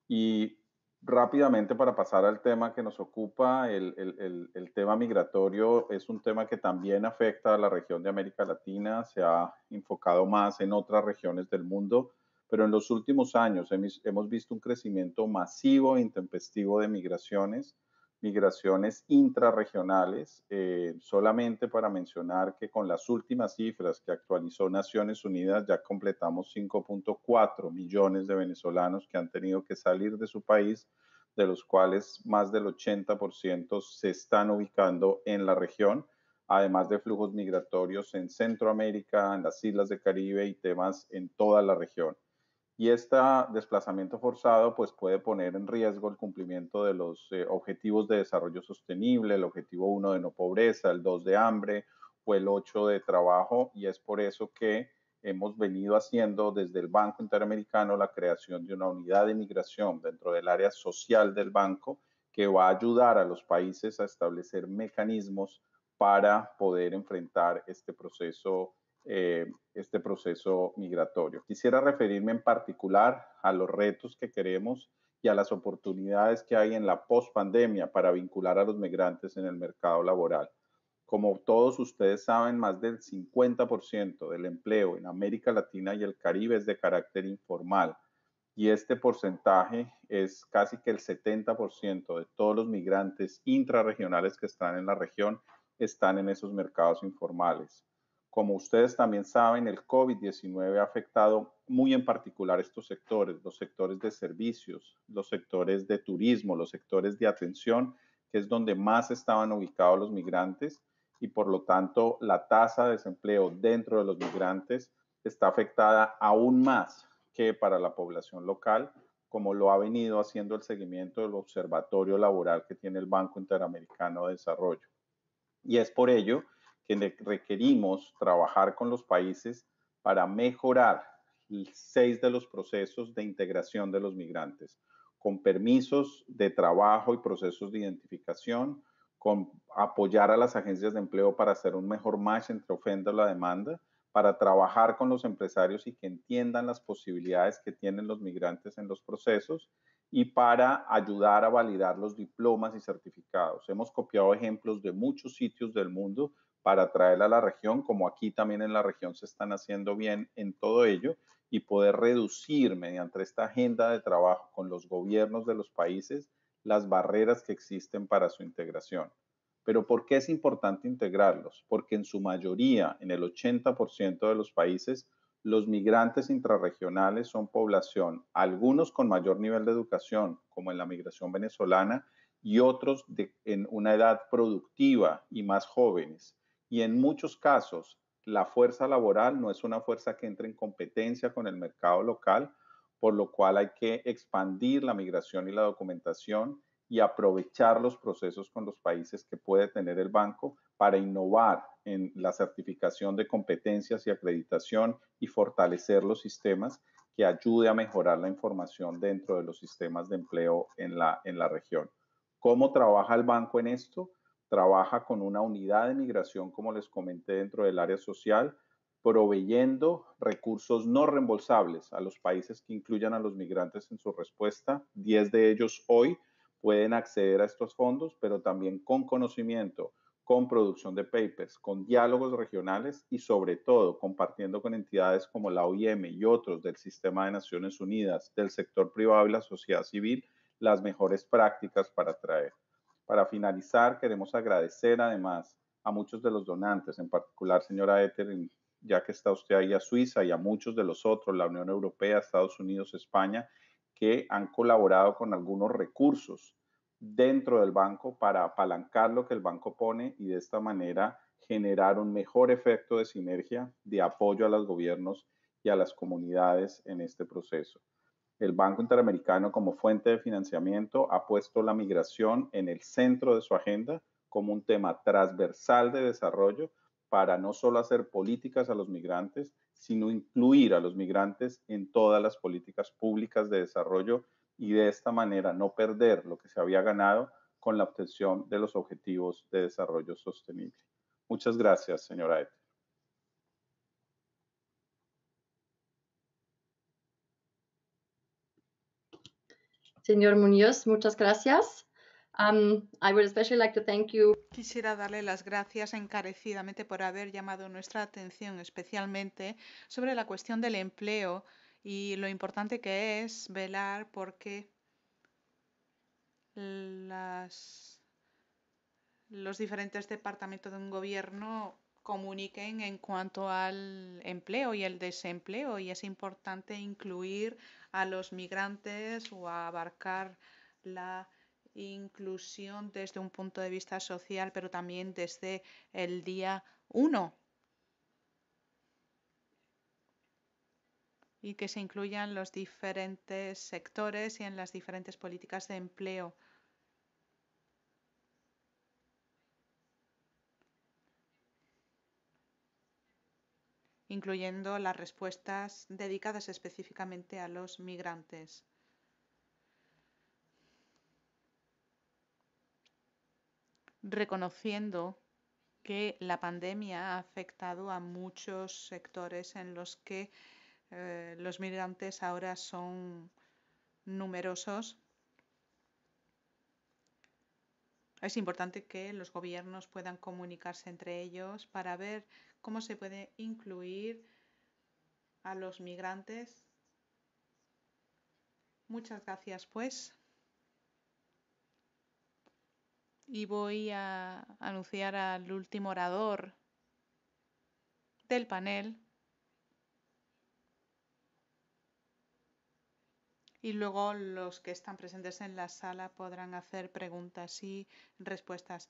D: Y rápidamente para pasar al tema que nos ocupa, el, tema migratorio es un tema que también afecta a la región de América Latina, se ha enfocado más en otras regiones del mundo, pero en los últimos años hemos visto un crecimiento masivo e intempestivo de migraciones migraciones intrarregionales. Eh, solamente para mencionar que con las últimas cifras que actualizó Naciones Unidas ya completamos 5.4 millones de venezolanos que han tenido que salir de su país, de los cuales más del 80% se están ubicando en la región, además de flujos migratorios en Centroamérica, en las islas del Caribe y temas en toda la región y este desplazamiento forzado pues, puede poner en riesgo el cumplimiento de los eh, objetivos de desarrollo sostenible, el objetivo 1 de no pobreza, el 2 de hambre o el 8 de trabajo y es por eso que hemos venido haciendo desde el Banco Interamericano la creación de una unidad de migración dentro del área social del banco que va a ayudar a los países a establecer mecanismos para poder enfrentar este proceso eh, este proceso migratorio. Quisiera referirme en particular a los retos que queremos y a las oportunidades que hay en la pospandemia para vincular a los migrantes en el mercado laboral. Como todos ustedes saben, más del 50% del empleo en América Latina y el Caribe es de carácter informal y este porcentaje es casi que el 70% de todos los migrantes intrarregionales que están en la región están en esos mercados informales. Como ustedes también saben, el COVID-19 ha afectado muy en particular estos sectores, los sectores de servicios, los sectores de turismo, los sectores de atención, que es donde más estaban ubicados los migrantes y por lo tanto la tasa de desempleo dentro de los migrantes está afectada aún más que para la población local, como lo ha venido haciendo el seguimiento del observatorio laboral que tiene el Banco Interamericano de Desarrollo. Y es por ello que requerimos trabajar con los países para mejorar seis de los procesos de integración de los migrantes, con permisos de trabajo y procesos de identificación, con apoyar a las agencias de empleo para hacer un mejor match entre ofenda y la demanda, para trabajar con los empresarios y que entiendan las posibilidades que tienen los migrantes en los procesos y para ayudar a validar los diplomas y certificados. Hemos copiado ejemplos de muchos sitios del mundo para traer a la región, como aquí también en la región se están haciendo bien en todo ello, y poder reducir mediante esta agenda de trabajo con los gobiernos de los países las barreras que existen para su integración. Pero ¿por qué es importante integrarlos? Porque en su mayoría, en el 80% de los países, los migrantes intrarregionales son población, algunos con mayor nivel de educación, como en la migración venezolana, y otros en una edad productiva y más jóvenes. Y en muchos casos, la fuerza laboral no es una fuerza que entre en competencia con el mercado local, por lo cual hay que expandir la migración y la documentación y aprovechar los procesos con los países que puede tener el banco para innovar en la certificación de competencias y acreditación y fortalecer los sistemas que ayude a mejorar la información dentro de los sistemas de empleo en la, en la región. ¿Cómo trabaja el banco en esto? trabaja con una unidad de migración, como les comenté, dentro del área social, proveyendo recursos no reembolsables a los países que incluyan a los migrantes en su respuesta. Diez de ellos hoy pueden acceder a estos fondos, pero también con conocimiento, con producción de papers, con diálogos regionales y sobre todo compartiendo con entidades como la OIM y otros del sistema de Naciones Unidas, del sector privado y la sociedad civil, las mejores prácticas para atraer para finalizar, queremos agradecer además a muchos de los donantes, en particular, señora Eter, ya que está usted ahí a Suiza y a muchos de los otros, la Unión Europea, Estados Unidos, España, que han colaborado con algunos recursos dentro del banco para apalancar lo que el banco pone y de esta manera generar un mejor efecto de sinergia de apoyo a los gobiernos y a las comunidades en este proceso el Banco Interamericano como fuente de financiamiento ha puesto la migración en el centro de su agenda como un tema transversal de desarrollo para no solo hacer políticas a los migrantes, sino incluir a los migrantes en todas las políticas públicas de desarrollo y de esta manera no perder lo que se había ganado con la obtención de los objetivos de desarrollo sostenible. Muchas gracias, señora Ete.
C: Señor Muñoz, muchas gracias.
A: Um, Quisiera darle las gracias encarecidamente por haber llamado nuestra atención especialmente sobre la cuestión del empleo y lo importante que es velar porque las, los diferentes departamentos de un gobierno comuniquen en cuanto al empleo y el desempleo y es importante incluir a los migrantes o abarcar la inclusión desde un punto de vista social, pero también desde el día uno. Y que se incluyan los diferentes sectores y en las diferentes políticas de empleo. incluyendo las respuestas dedicadas específicamente a los migrantes. Reconociendo que la pandemia ha afectado a muchos sectores en los que eh, los migrantes ahora son numerosos. Es importante que los gobiernos puedan comunicarse entre ellos para ver cómo se puede incluir a los migrantes. Muchas gracias pues. Y voy a anunciar al último orador del panel. y luego los que están presentes en la sala podrán hacer preguntas y respuestas.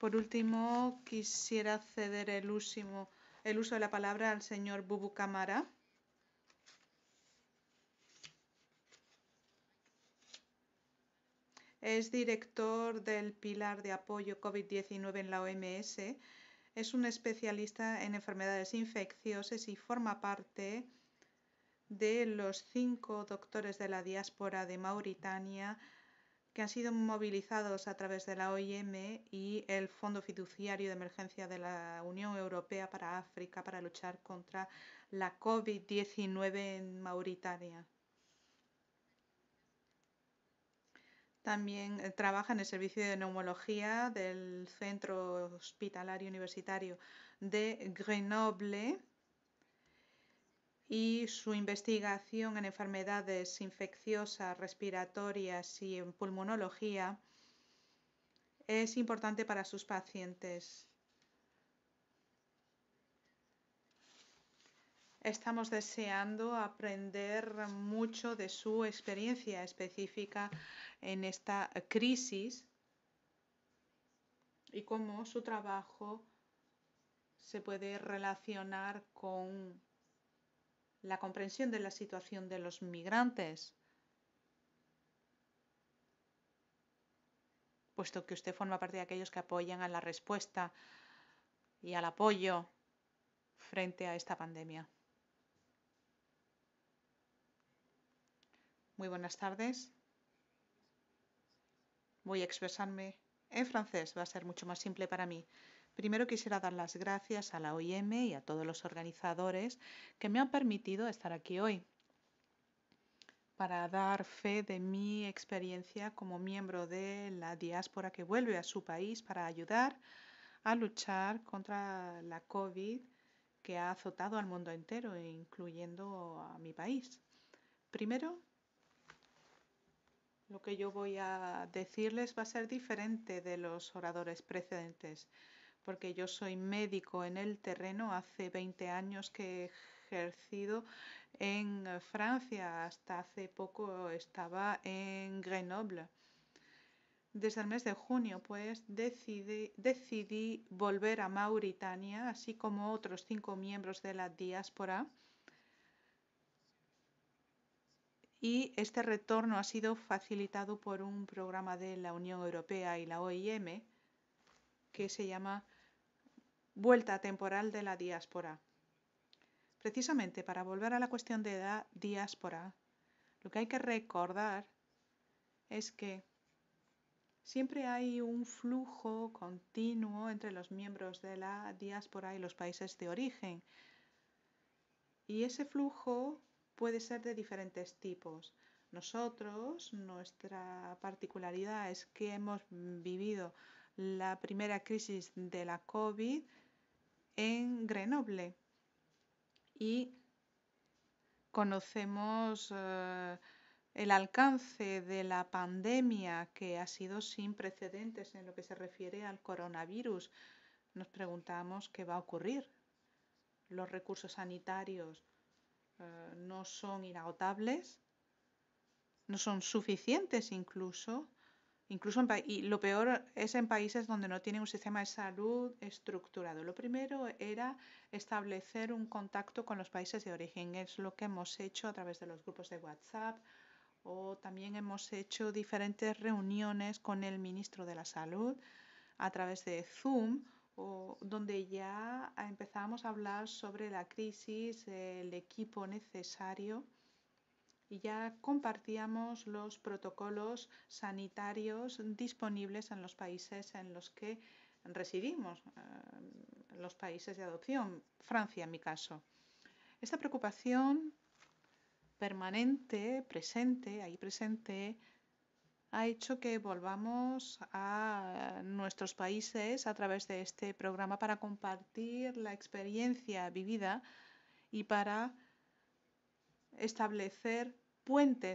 A: Por último, quisiera ceder el, el uso de la palabra al señor Bubu Camara. Es director del pilar de apoyo COVID-19 en la OMS. Es un especialista en enfermedades infecciosas y forma parte de los cinco doctores de la diáspora de Mauritania que han sido movilizados a través de la OIM y el Fondo Fiduciario de Emergencia de la Unión Europea para África para luchar contra la COVID-19 en Mauritania. También eh, trabaja en el servicio de neumología del Centro Hospitalario Universitario de Grenoble y su investigación en enfermedades infecciosas, respiratorias y en pulmonología es importante para sus pacientes. Estamos deseando aprender mucho de su experiencia específica en esta crisis y cómo su trabajo se puede relacionar con la comprensión de la situación de los migrantes, puesto que usted forma parte de aquellos que apoyan a la respuesta y al apoyo frente a esta pandemia. Muy buenas tardes. Voy a expresarme en francés, va a ser mucho más simple para mí. Primero quisiera dar las gracias a la OIM y a todos los organizadores que me han permitido estar aquí hoy para dar fe de mi experiencia como miembro de la diáspora que vuelve a su país para ayudar a luchar contra la COVID que ha azotado al mundo entero, incluyendo a mi país. Primero, lo que yo voy a decirles va a ser diferente de los oradores precedentes porque yo soy médico en el terreno, hace 20 años que he ejercido en eh, Francia, hasta hace poco estaba en Grenoble. Desde el mes de junio, pues, decidí, decidí volver a Mauritania, así como otros cinco miembros de la diáspora. Y este retorno ha sido facilitado por un programa de la Unión Europea y la OIM que se llama Vuelta Temporal de la Diáspora. Precisamente para volver a la cuestión de la diáspora, lo que hay que recordar es que siempre hay un flujo continuo entre los miembros de la diáspora y los países de origen. Y ese flujo puede ser de diferentes tipos. Nosotros, nuestra particularidad es que hemos vivido la primera crisis de la COVID en Grenoble y conocemos eh, el alcance de la pandemia que ha sido sin precedentes en lo que se refiere al coronavirus. Nos preguntamos qué va a ocurrir. Los recursos sanitarios eh, no son inagotables, no son suficientes incluso Incluso y lo peor es en países donde no tienen un sistema de salud estructurado. Lo primero era establecer un contacto con los países de origen. Es lo que hemos hecho a través de los grupos de WhatsApp o también hemos hecho diferentes reuniones con el ministro de la Salud a través de Zoom o donde ya empezamos a hablar sobre la crisis, el equipo necesario y ya compartíamos los protocolos sanitarios disponibles en los países en los que residimos, eh, los países de adopción, Francia en mi caso. Esta preocupación permanente, presente, ahí presente, ha hecho que volvamos a nuestros países a través de este programa para compartir la experiencia vivida y para establecer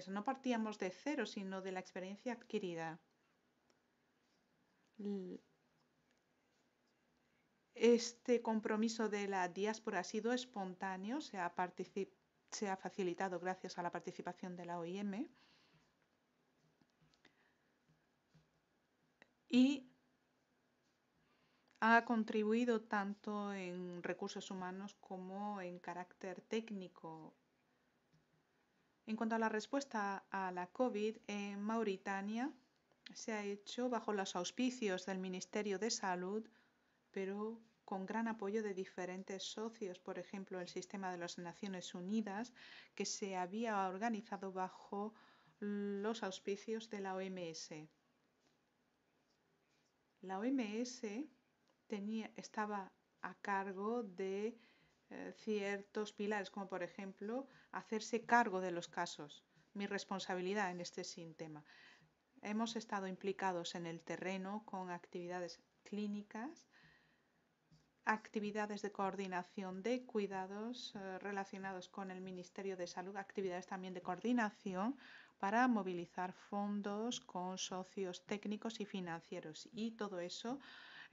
A: no partíamos de cero, sino de la experiencia adquirida. Este compromiso de la diáspora ha sido espontáneo, se ha, se ha facilitado gracias a la participación de la OIM. Y ha contribuido tanto en recursos humanos como en carácter técnico en cuanto a la respuesta a la COVID en Mauritania, se ha hecho bajo los auspicios del Ministerio de Salud, pero con gran apoyo de diferentes socios, por ejemplo, el sistema de las Naciones Unidas, que se había organizado bajo los auspicios de la OMS. La OMS estaba a cargo de eh, ciertos pilares, como por ejemplo hacerse cargo de los casos, mi responsabilidad en este sintema. Hemos estado implicados en el terreno con actividades clínicas, actividades de coordinación de cuidados eh, relacionados con el Ministerio de Salud, actividades también de coordinación para movilizar fondos con socios técnicos y financieros. Y todo eso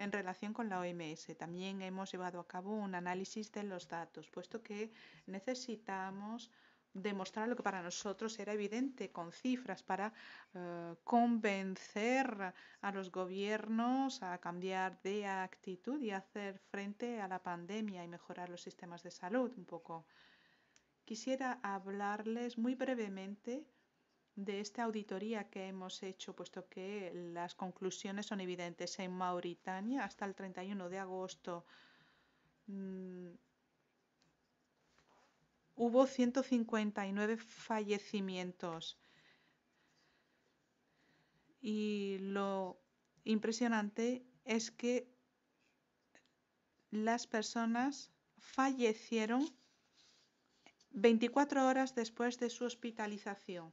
A: en relación con la OMS. También hemos llevado a cabo un análisis de los datos, puesto que necesitamos demostrar lo que para nosotros era evidente con cifras para eh, convencer a los gobiernos a cambiar de actitud y hacer frente a la pandemia y mejorar los sistemas de salud un poco. Quisiera hablarles muy brevemente de esta auditoría que hemos hecho, puesto que las conclusiones son evidentes. En Mauritania, hasta el 31 de agosto, mm, hubo 159 fallecimientos. Y lo impresionante es que las personas fallecieron 24 horas después de su hospitalización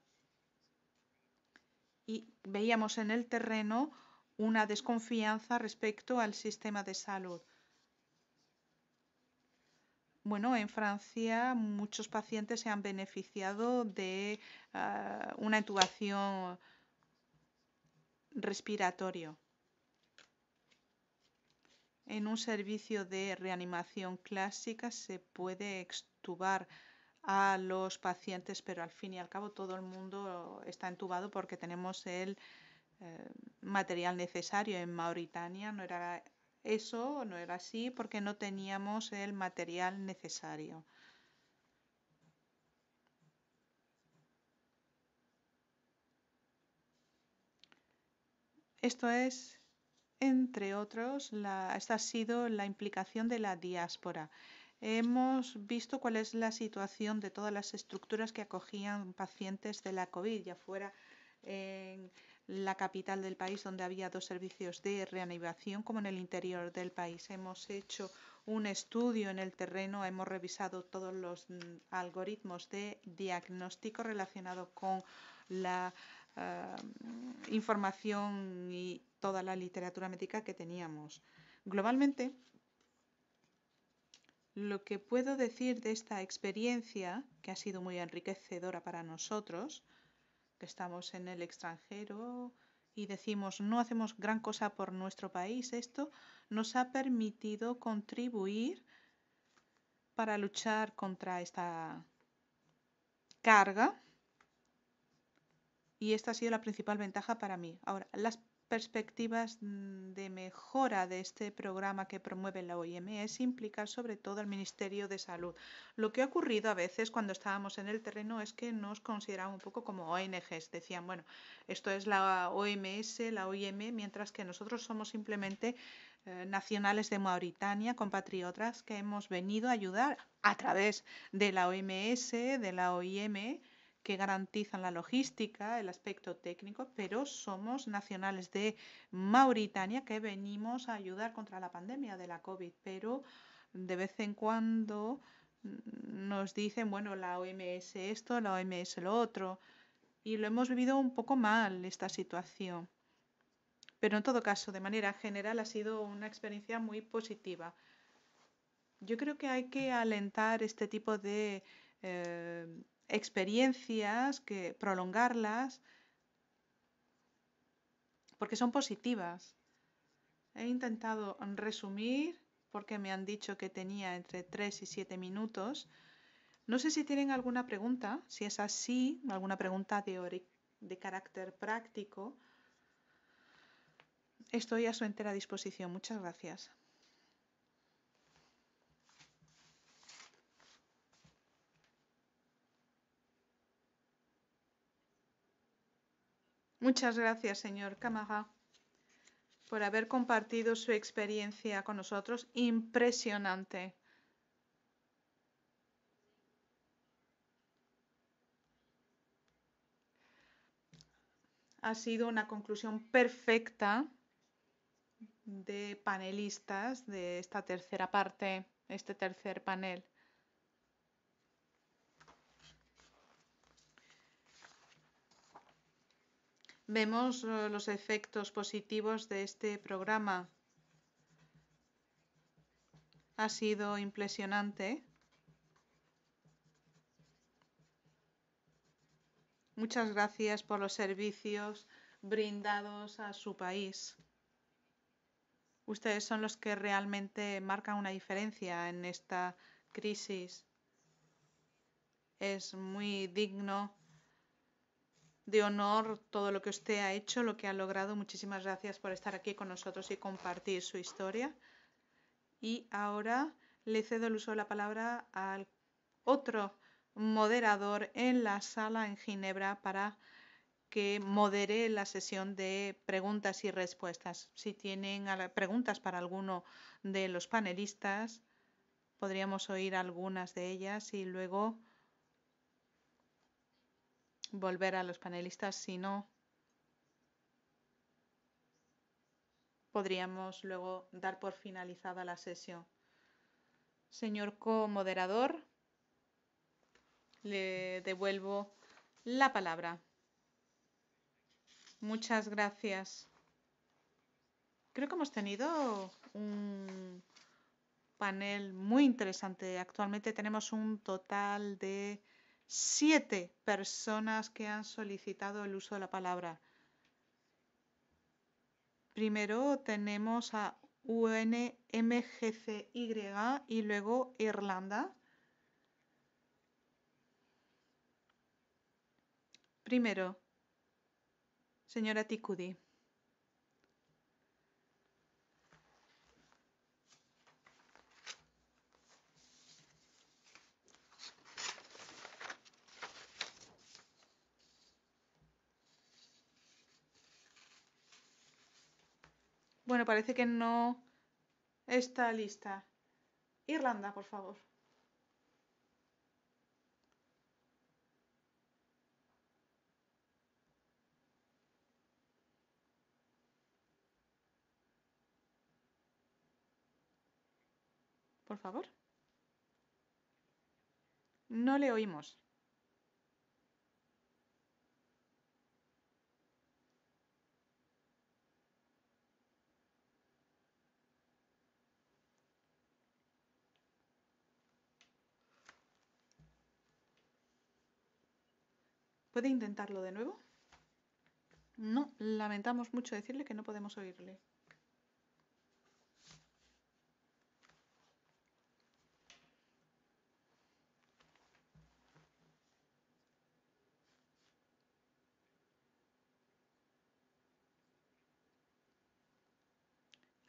A: y veíamos en el terreno una desconfianza respecto al sistema de salud. Bueno, en Francia muchos pacientes se han beneficiado de ah, una intubación respiratoria en un servicio de reanimación clásica se puede extubar a los pacientes, pero al fin y al cabo todo el mundo está entubado porque tenemos el eh, material necesario. En Mauritania no era eso, no era así, porque no teníamos el material necesario. Esto es, entre otros, esta ha sido la implicación de la diáspora. Hemos visto cuál es la situación de todas las estructuras que acogían pacientes de la COVID, ya fuera en la capital del país donde había dos servicios de reanimación como en el interior del país. Hemos hecho un estudio en el terreno, hemos revisado todos los mm, algoritmos de diagnóstico relacionados con la ah, información y toda la literatura médica que teníamos. Globalmente, lo que puedo decir de esta experiencia, que ha sido muy enriquecedora para nosotros, que estamos en el extranjero y decimos no hacemos gran cosa por nuestro país, esto nos ha permitido contribuir para luchar contra esta carga y esta ha sido la principal ventaja para mí. Ahora, las perspectivas mm, de mejora de este programa que promueve la OIM es implicar sobre todo al Ministerio de Salud. Lo que ha ocurrido a veces cuando estábamos en el terreno es que nos consideraban un poco como ONGs. Decían, bueno, esto es la OMS, la OIM, mientras que nosotros somos simplemente eh, nacionales de Mauritania, compatriotas que hemos venido a ayudar a través de la OMS, de la OIM, que garantizan la logística, el aspecto técnico, pero somos nacionales de Mauritania que venimos a ayudar contra la pandemia de la COVID, pero de vez en cuando mm, nos dicen, bueno, la OMS esto, la OMS lo otro, y lo hemos vivido un poco mal esta situación. Pero en todo caso, de manera general, ha sido una experiencia muy positiva. Yo creo que hay que alentar este tipo de eh, experiencias, que prolongarlas, porque son positivas. He intentado resumir porque me han dicho que tenía entre 3 y 7 minutos. No sé si tienen alguna pregunta, si es así, alguna pregunta de, de carácter práctico. Estoy a su entera disposición. Muchas gracias. Muchas gracias, señor Cámara, por haber compartido su experiencia con nosotros. Impresionante. Ha sido una conclusión perfecta de panelistas de esta tercera parte, este tercer panel. Vemos eh, los efectos positivos de este programa. Ha sido impresionante. Muchas gracias por los servicios brindados a su país. Ustedes son los que realmente marcan una diferencia en esta crisis. Es muy digno de honor todo lo que usted ha hecho, lo que ha logrado. Muchísimas gracias por estar aquí con nosotros y compartir su historia. Y ahora le cedo el uso de la palabra al otro moderador en la sala en Ginebra para que modere la sesión de preguntas y respuestas. Si tienen preguntas para alguno de los panelistas, podríamos oír algunas de ellas y luego volver a los panelistas, si no, podríamos luego dar por finalizada la sesión. Señor co-moderador, le devuelvo la palabra. Muchas gracias. Creo que hemos tenido un panel muy interesante. Actualmente tenemos un total de siete personas que han solicitado el uso de la palabra. Primero tenemos a UNMGCY y luego Irlanda. Primero, señora Ticudi. Bueno, parece que no está lista. Irlanda, por favor. Por favor. No le oímos. ¿Puede intentarlo de nuevo? No, lamentamos mucho decirle que no podemos oírle.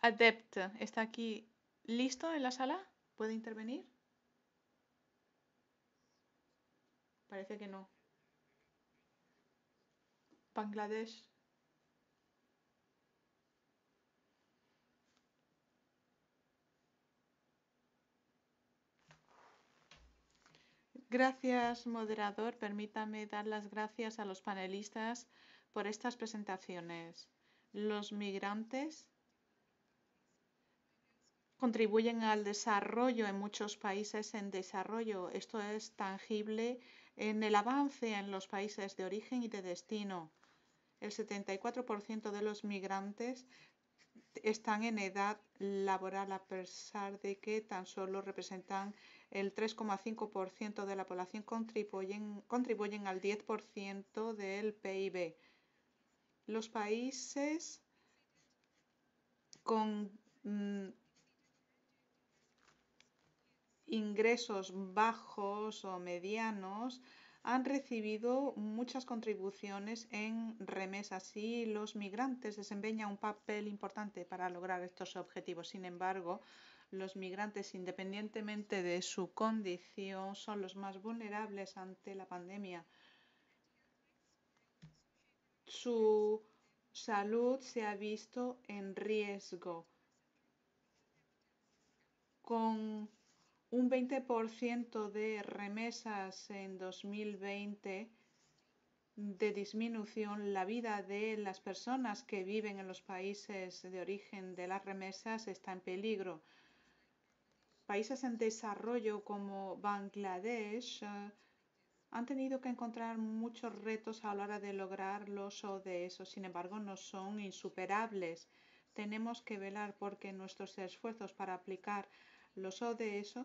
A: Adept, ¿está aquí listo en la sala? ¿Puede intervenir? Parece que no. Bangladesh, Gracias, moderador. Permítame dar las gracias a los panelistas por estas presentaciones. Los migrantes contribuyen al desarrollo en muchos países en desarrollo. Esto es tangible en el avance en los países de origen y de destino el 74% de los migrantes están en edad laboral, a pesar de que tan solo representan el 3,5% de la población, contribuyen, al 10% del PIB. Los países con mm, ingresos bajos o medianos han recibido muchas contribuciones en remesas y los migrantes desempeñan un papel importante para lograr estos objetivos. Sin embargo, los migrantes, independientemente de su condición, son los más vulnerables ante la pandemia. Su salud se ha visto en riesgo con un 20% de remesas en 2020 de disminución, la vida de las personas que viven en los países de origen de las remesas está en peligro. Países en desarrollo como Bangladesh eh, han tenido que encontrar muchos retos a la hora de lograr los ODS, sin embargo no son insuperables. Tenemos que velar porque nuestros esfuerzos para aplicar los ODS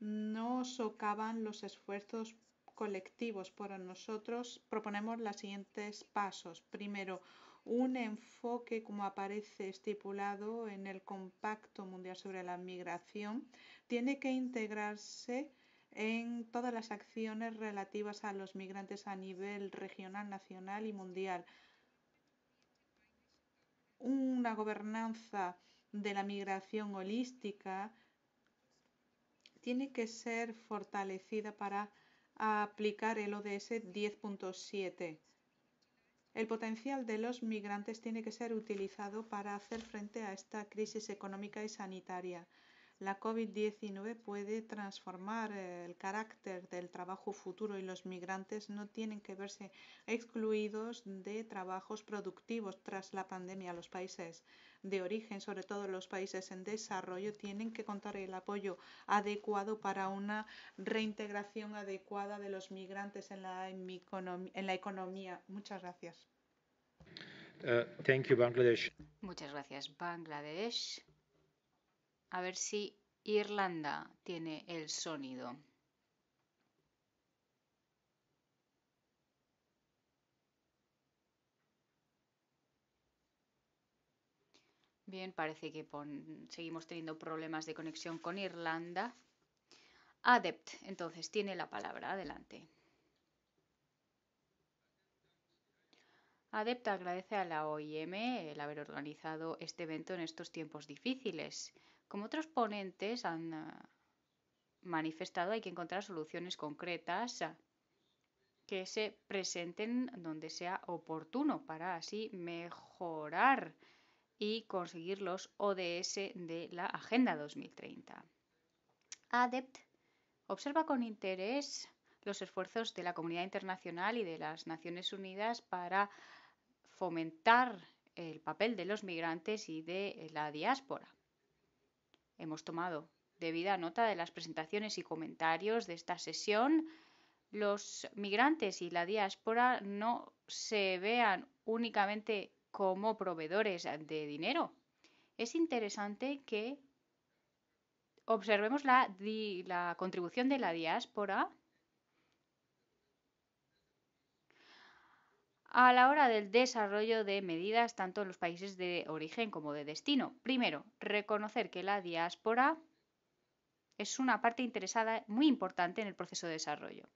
A: no socavan los esfuerzos colectivos. Por nosotros proponemos los siguientes pasos. Primero, un enfoque como aparece estipulado en el Compacto Mundial sobre la Migración tiene que integrarse en todas las acciones relativas a los migrantes a nivel regional, nacional y mundial. Una gobernanza de la migración holística tiene que ser fortalecida para aplicar el ODS 10.7. El potencial de los migrantes tiene que ser utilizado para hacer frente a esta crisis económica y sanitaria. La COVID-19 puede transformar eh, el carácter del trabajo futuro y los migrantes no tienen que verse excluidos de trabajos productivos tras la pandemia. Los países de origen, sobre todo los países en desarrollo, tienen que contar el apoyo adecuado para una reintegración adecuada de los migrantes en la, en economía, la economía. Muchas gracias.
C: Uh, thank you, Bangladesh.
A: Muchas gracias, Bangladesh.
B: A ver si Irlanda tiene el sonido. Bien, parece que seguimos teniendo problemas de conexión con Irlanda. Adept, entonces, tiene la palabra. Adelante. Adept agradece a la OIM el haber organizado este evento en estos tiempos difíciles. Como otros ponentes han ah, manifestado, hay que encontrar soluciones concretas que se presenten donde sea oportuno para así mejorar y conseguir los ODS de la Agenda 2030. ADEPT observa con interés los esfuerzos de la comunidad internacional y de las Naciones Unidas para fomentar el papel de los migrantes y de la diáspora. Hemos tomado debida nota de las presentaciones y comentarios de esta sesión. Los migrantes y la diáspora no se vean únicamente como proveedores de dinero. Es interesante que observemos la, contribución de la diáspora a la hora del desarrollo de medidas tanto en los países de origen como de destino. Primero, reconocer que la diáspora es una parte interesada muy importante en el proceso de desarrollo.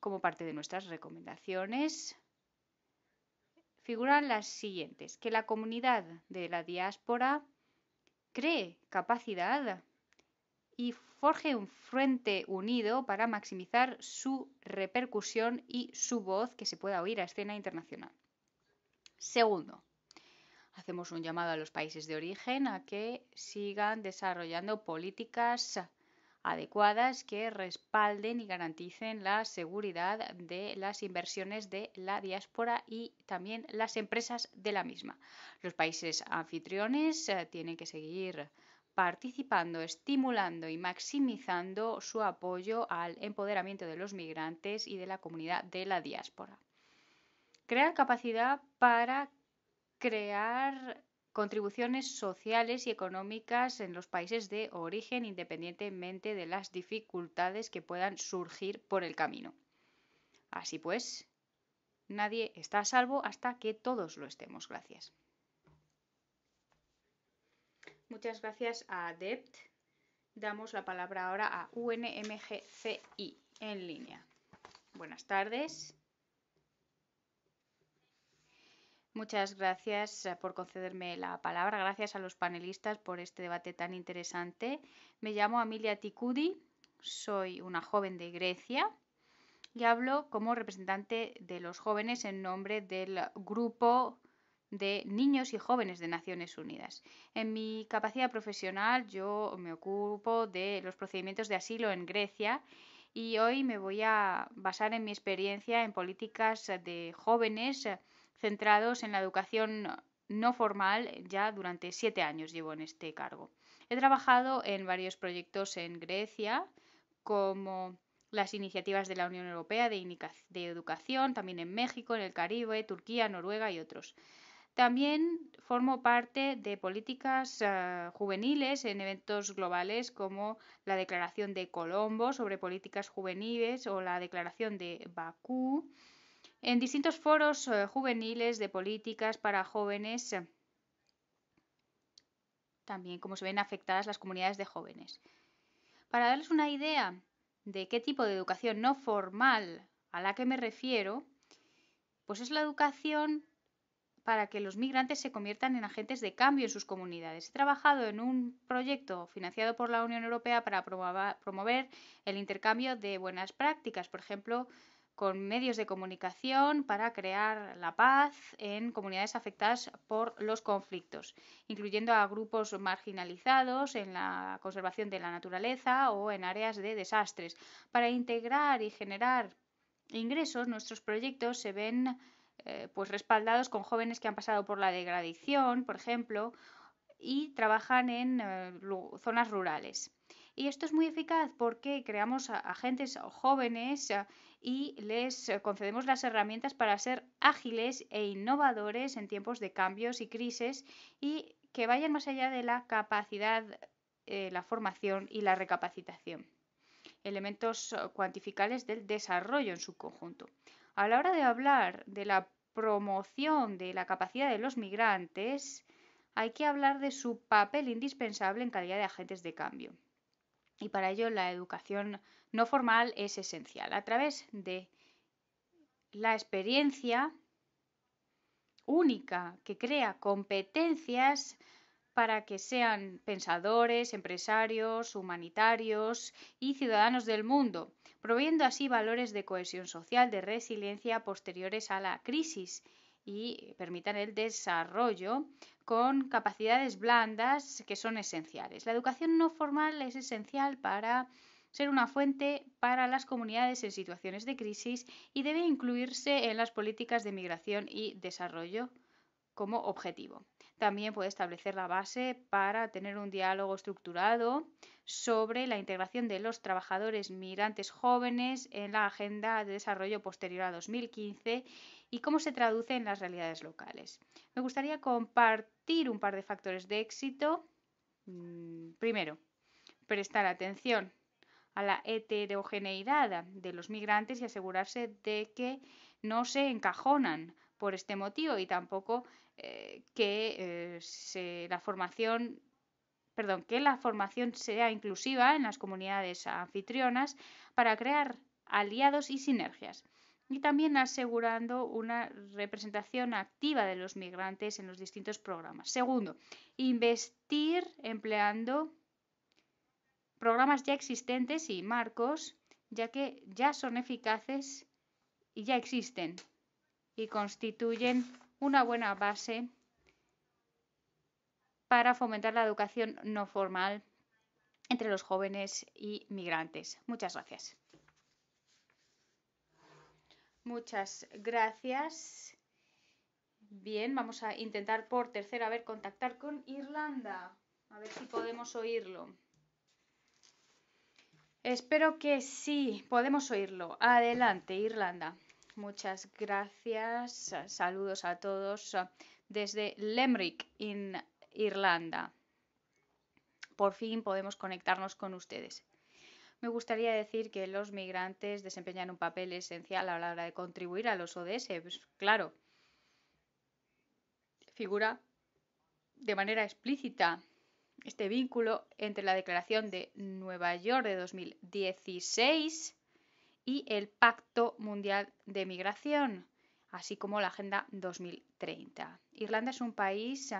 B: Como parte de nuestras recomendaciones, figuran las siguientes, que la comunidad de la diáspora cree capacidad y forge un frente unido para maximizar su repercusión y su voz que se pueda oír a escena internacional. Segundo, hacemos un llamado a los países de origen a que sigan desarrollando políticas adecuadas que respalden y garanticen la seguridad de las inversiones de la diáspora y también las empresas de la misma. Los países anfitriones eh, tienen que seguir participando, estimulando y maximizando su apoyo al empoderamiento de los migrantes y de la comunidad de la diáspora. Crear capacidad para crear contribuciones sociales y económicas en los países de origen independientemente de las dificultades que puedan surgir por el camino. Así pues, nadie está a salvo hasta que todos lo estemos. Gracias. Muchas gracias a Adept. Damos la palabra ahora a UNMGCI en línea. Buenas tardes. Muchas gracias eh, por concederme la palabra. Gracias a los panelistas por este debate tan interesante. Me llamo Amelia Tikudi, soy una joven de Grecia y hablo como representante de los jóvenes en nombre del grupo de niños y jóvenes de Naciones Unidas. En mi capacidad profesional yo me ocupo de los procedimientos de asilo en Grecia y hoy me voy a basar en mi experiencia en políticas de jóvenes centrados en la educación no formal ya durante siete años llevo en este cargo. He trabajado en varios proyectos en Grecia, como las iniciativas de la Unión Europea de, educación, también en México, en el Caribe, Turquía, Noruega y otros. También formo parte de políticas eh, juveniles en eventos globales como la Declaración de Colombo sobre políticas juveniles o la Declaración de Bakú en distintos foros eh, juveniles de políticas para jóvenes, eh, también cómo se ven afectadas las comunidades de jóvenes. Para darles una idea de qué tipo de educación no formal a la que me refiero, pues es la educación para que los migrantes se conviertan en agentes de cambio en sus comunidades. He trabajado en un proyecto financiado por la Unión Europea para promover el intercambio de buenas prácticas, por ejemplo, con medios de comunicación para crear la paz en comunidades afectadas por los conflictos, incluyendo a grupos marginalizados en la conservación de la naturaleza o en áreas de desastres. Para integrar y generar ingresos, nuestros proyectos se ven eh, pues respaldados con jóvenes que han pasado por la degradación, por ejemplo, y trabajan en eh, zonas rurales. Y esto es muy eficaz porque creamos agentes jóvenes eh, y les eh, concedemos las herramientas para ser ágiles e innovadores en tiempos de cambios y crisis y que vayan más allá de la capacidad, eh, la formación y la recapacitación, elementos eh, cuantificables del desarrollo en su conjunto. A la hora de hablar de la promoción de la capacidad de los migrantes, hay que hablar de su papel indispensable en calidad de agentes de cambio. Y para ello la educación no formal es esencial. A través de la experiencia única que crea competencias para que sean pensadores, empresarios, humanitarios y ciudadanos del mundo, proveyendo así valores de cohesión social, de resiliencia posteriores a la crisis y permitan el desarrollo con capacidades blandas que son esenciales. La educación no formal es esencial para ser una fuente para las comunidades en situaciones de crisis y debe incluirse en las políticas de migración y desarrollo como objetivo. También puede establecer la base para tener un diálogo estructurado sobre la integración de los trabajadores migrantes jóvenes en la agenda de desarrollo posterior a 2015 y cómo se traduce en las realidades locales. Me gustaría compartir un par de factores de éxito. Mm, primero, prestar atención a la heterogeneidad de los migrantes y asegurarse de que no se encajonan por este motivo y tampoco eh, que, eh, la formación, perdón, que la formación sea inclusiva en las comunidades anfitrionas para crear aliados y sinergias y también asegurando una representación activa de los migrantes en los distintos programas. Segundo, investir empleando programas ya existentes y marcos, ya que ya son eficaces y ya existen y constituyen una buena base para fomentar la educación no formal entre los jóvenes y migrantes. Muchas gracias. Muchas gracias. Bien, vamos a intentar por tercera vez contactar con Irlanda. A ver si podemos oírlo. Espero que sí, podemos oírlo. Adelante, Irlanda. Muchas gracias. Saludos a todos desde Limerick, en Irlanda. Por fin podemos conectarnos con ustedes. Me gustaría decir que los migrantes desempeñan un papel esencial a la hora de contribuir a los ODS. Pues, claro, figura de manera explícita este vínculo entre la Declaración de Nueva York de 2016 y el Pacto Mundial de Migración, así como la Agenda 2030. Irlanda es un país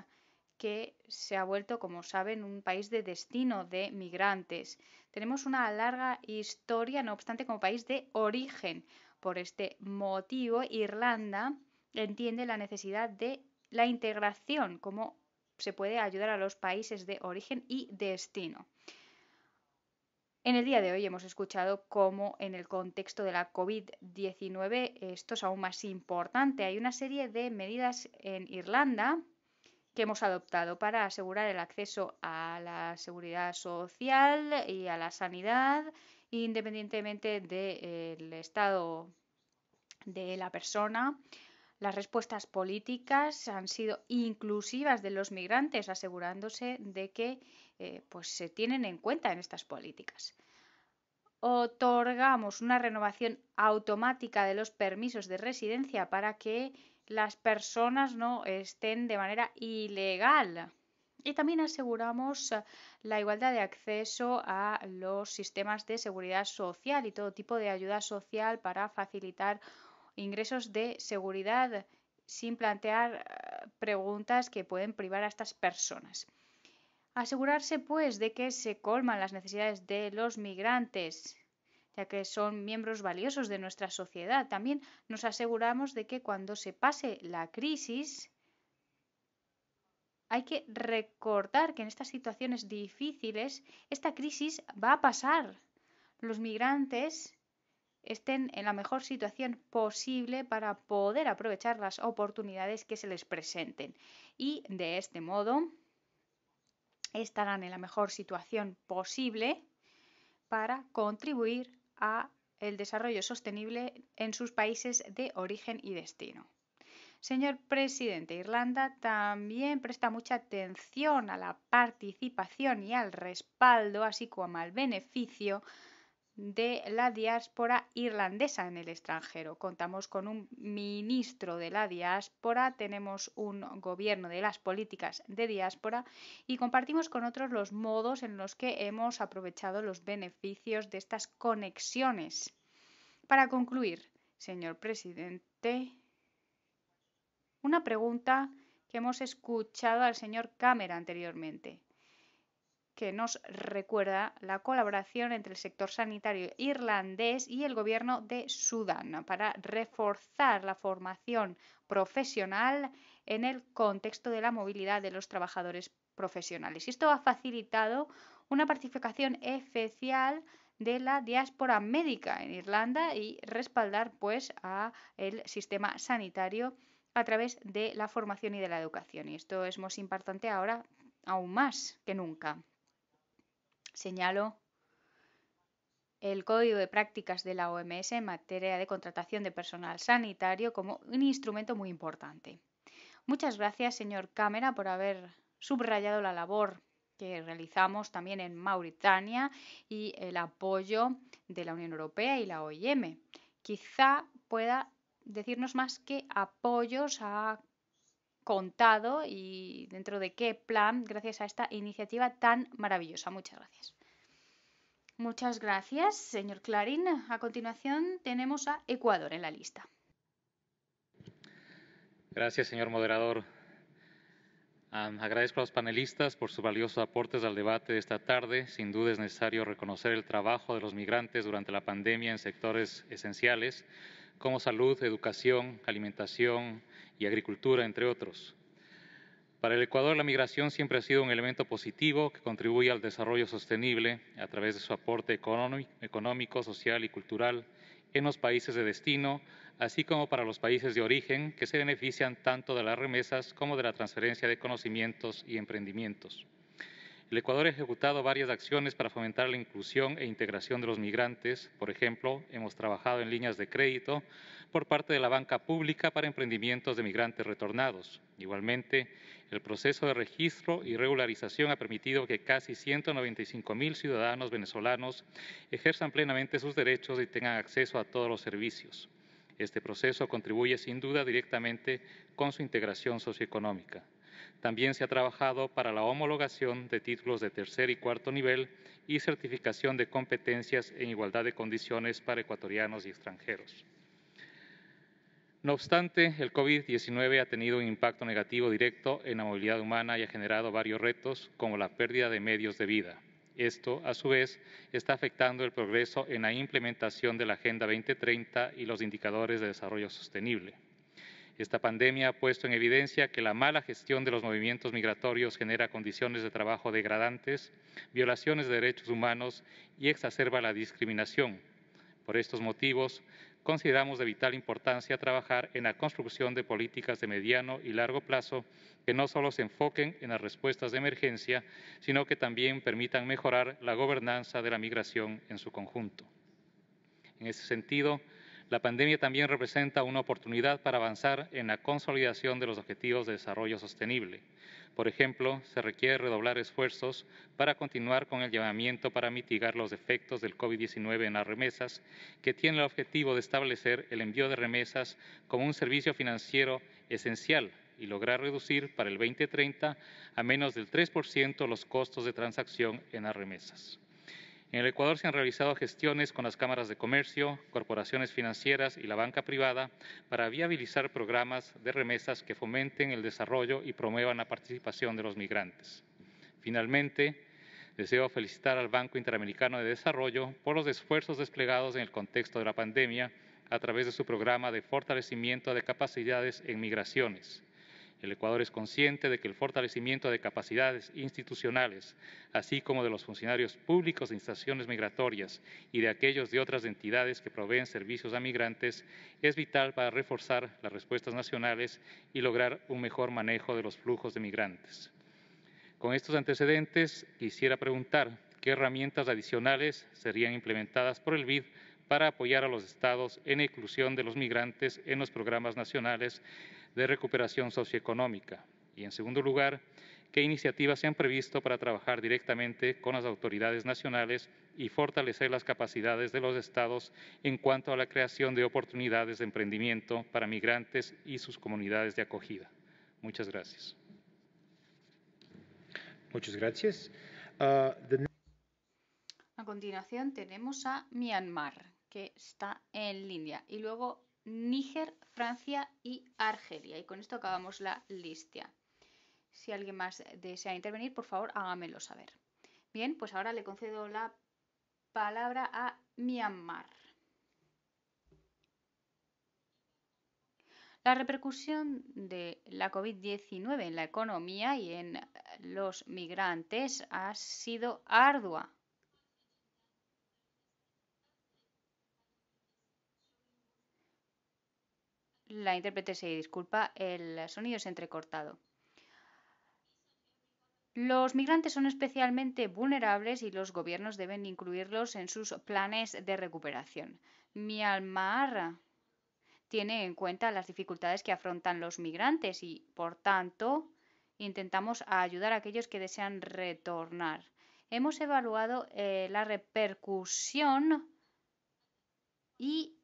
B: que se ha vuelto, como saben, un país de destino de migrantes. Tenemos una larga historia, no obstante, como país de origen. Por este motivo, Irlanda entiende la necesidad de la integración como se puede ayudar a los países de origen y destino. En el día de hoy hemos escuchado cómo en el contexto de la COVID-19 esto es aún más importante. Hay una serie de medidas en Irlanda que hemos adoptado para asegurar el acceso a la seguridad social y a la sanidad independientemente del estado de la persona las respuestas políticas han sido inclusivas de los migrantes, asegurándose de que eh, pues se tienen en cuenta en estas políticas. Otorgamos una renovación automática de los permisos de residencia para que las personas no estén de manera ilegal. Y también aseguramos eh, la igualdad de acceso a los sistemas de seguridad social y todo tipo de ayuda social para facilitar ingresos de seguridad sin plantear eh, preguntas que pueden privar a estas personas. Asegurarse, pues, de que se colman las necesidades de los migrantes, ya que son miembros valiosos de nuestra sociedad. También nos aseguramos de que cuando se pase la crisis, hay que recordar que en estas situaciones difíciles, esta crisis va a pasar. Los migrantes estén en la mejor situación posible para poder aprovechar las oportunidades que se les presenten. Y de este modo estarán en la mejor situación posible para contribuir a el desarrollo sostenible en sus países de origen y destino. Señor presidente, Irlanda también presta mucha atención a la participación y al respaldo, así como al beneficio de la diáspora irlandesa en el extranjero. Contamos con un ministro de la diáspora, tenemos un gobierno de las políticas de diáspora y compartimos con otros los modos en los que hemos aprovechado los beneficios de estas conexiones. Para concluir, señor presidente, una pregunta que hemos escuchado al señor Cámara anteriormente que nos recuerda la colaboración entre el sector sanitario irlandés y el gobierno de Sudán para reforzar la formación profesional en el contexto de la movilidad de los trabajadores profesionales. Esto ha facilitado una participación especial de la diáspora médica en Irlanda y respaldar pues a el sistema sanitario a través de la formación y de la educación. Y esto es más importante ahora aún más que nunca. Señalo el Código de Prácticas de la OMS en materia de contratación de personal sanitario como un instrumento muy importante. Muchas gracias, señor Cámara, por haber subrayado la labor que realizamos también en Mauritania y el apoyo de la Unión Europea y la OIM. Quizá pueda decirnos más que apoyos a contado y dentro de qué plan gracias a esta iniciativa tan maravillosa. Muchas gracias. Muchas gracias, señor Clarín. A continuación tenemos a Ecuador en la lista.
C: Gracias, señor moderador. agradezco a los panelistas por sus valiosos aportes al debate de esta tarde. Sin duda es necesario reconocer el trabajo de los migrantes durante la pandemia en sectores esenciales como salud, educación, alimentación y agricultura, entre otros. Para el Ecuador, la migración siempre ha sido un elemento positivo que contribuye al desarrollo sostenible a través de su aporte económico, social y cultural en los países de destino, así como para los países de origen que se benefician tanto de las remesas como de la transferencia de conocimientos y emprendimientos. El Ecuador ha ejecutado varias acciones para fomentar la inclusión e integración de los migrantes. Por ejemplo, hemos trabajado en líneas de crédito por parte de la banca pública para emprendimientos de migrantes retornados. Igualmente, el proceso de registro y regularización ha permitido que casi 195 mil ciudadanos venezolanos ejerzan plenamente sus derechos y tengan acceso a todos los servicios. Este proceso contribuye sin duda directamente con su integración socioeconómica. También se ha trabajado para la homologación de títulos de tercer y cuarto nivel y certificación de competencias en igualdad de condiciones para ecuatorianos y extranjeros. No obstante, el COVID-19 ha tenido un impacto negativo directo en la movilidad humana y ha generado varios retos, como la pérdida de medios de vida. Esto, a su vez, está afectando el progreso en la implementación de la Agenda 2030 y los indicadores de desarrollo sostenible. Esta pandemia ha puesto en evidencia que la mala gestión de los movimientos migratorios genera condiciones de trabajo degradantes, violaciones de derechos humanos y exacerba la discriminación. Por estos motivos, consideramos de vital importancia trabajar en la construcción de políticas de mediano y largo plazo que no solo se enfoquen en las respuestas de emergencia, sino que también permitan mejorar la gobernanza de la migración en su conjunto. En ese sentido, la pandemia también representa una oportunidad para avanzar en la consolidación de los objetivos de desarrollo sostenible. Por ejemplo, se requiere redoblar esfuerzos para continuar con el llamamiento para mitigar los efectos del COVID-19 en las remesas, que tiene el objetivo de establecer el envío de remesas como un servicio financiero esencial y lograr reducir para el 2030 a menos del 3% los costos de transacción en las remesas. En el Ecuador se han realizado gestiones con las cámaras de comercio, corporaciones financieras y la banca privada para viabilizar programas de remesas que fomenten el desarrollo y promuevan la participación de los migrantes. Finalmente, deseo felicitar al Banco Interamericano de Desarrollo por los esfuerzos desplegados en el contexto de la pandemia a través de su programa de fortalecimiento de capacidades en migraciones el Ecuador es consciente de que el fortalecimiento de capacidades institucionales, así como de los funcionarios públicos de instalaciones migratorias y de aquellos de otras entidades que proveen servicios a migrantes, es vital para reforzar las respuestas nacionales y lograr un mejor manejo de los flujos de migrantes. Con estos antecedentes, quisiera preguntar qué herramientas adicionales serían implementadas por el BID para apoyar a los estados en la inclusión de los migrantes en los programas nacionales de recuperación socioeconómica. Y en segundo lugar, qué iniciativas se han previsto para trabajar directamente con las autoridades nacionales y fortalecer las capacidades de los estados en cuanto a la creación de oportunidades de emprendimiento para migrantes y sus comunidades de acogida. Muchas gracias. Muchas gracias. Ah,
B: a continuación tenemos a Myanmar, que está en línea, y luego Níger, Francia y Argelia. Y con esto acabamos la lista. Si alguien más desea intervenir, por favor, hágamelo saber. Bien, pues ahora le concedo la palabra a Myanmar. La repercusión de la COVID-19 en la economía y en los migrantes ha sido ardua. La intérprete se disculpa, el sonido es entrecortado. Los migrantes son especialmente vulnerables y los gobiernos deben incluirlos en sus planes de recuperación. Myanmar tiene en cuenta las dificultades que afrontan los migrantes y, por tanto, intentamos ayudar a aquellos que desean retornar. Hemos evaluado eh, la repercusión y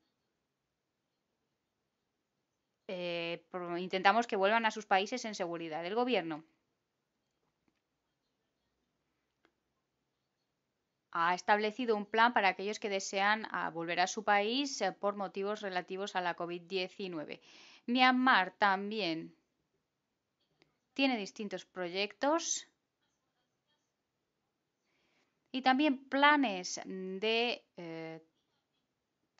B: eh, intentamos que vuelvan a sus países en seguridad. El gobierno. ha establecido un plan para aquellos que desean ah, volver a su país eh, por motivos relativos a la COVID-19. Myanmar también tiene distintos proyectos y también planes de eh,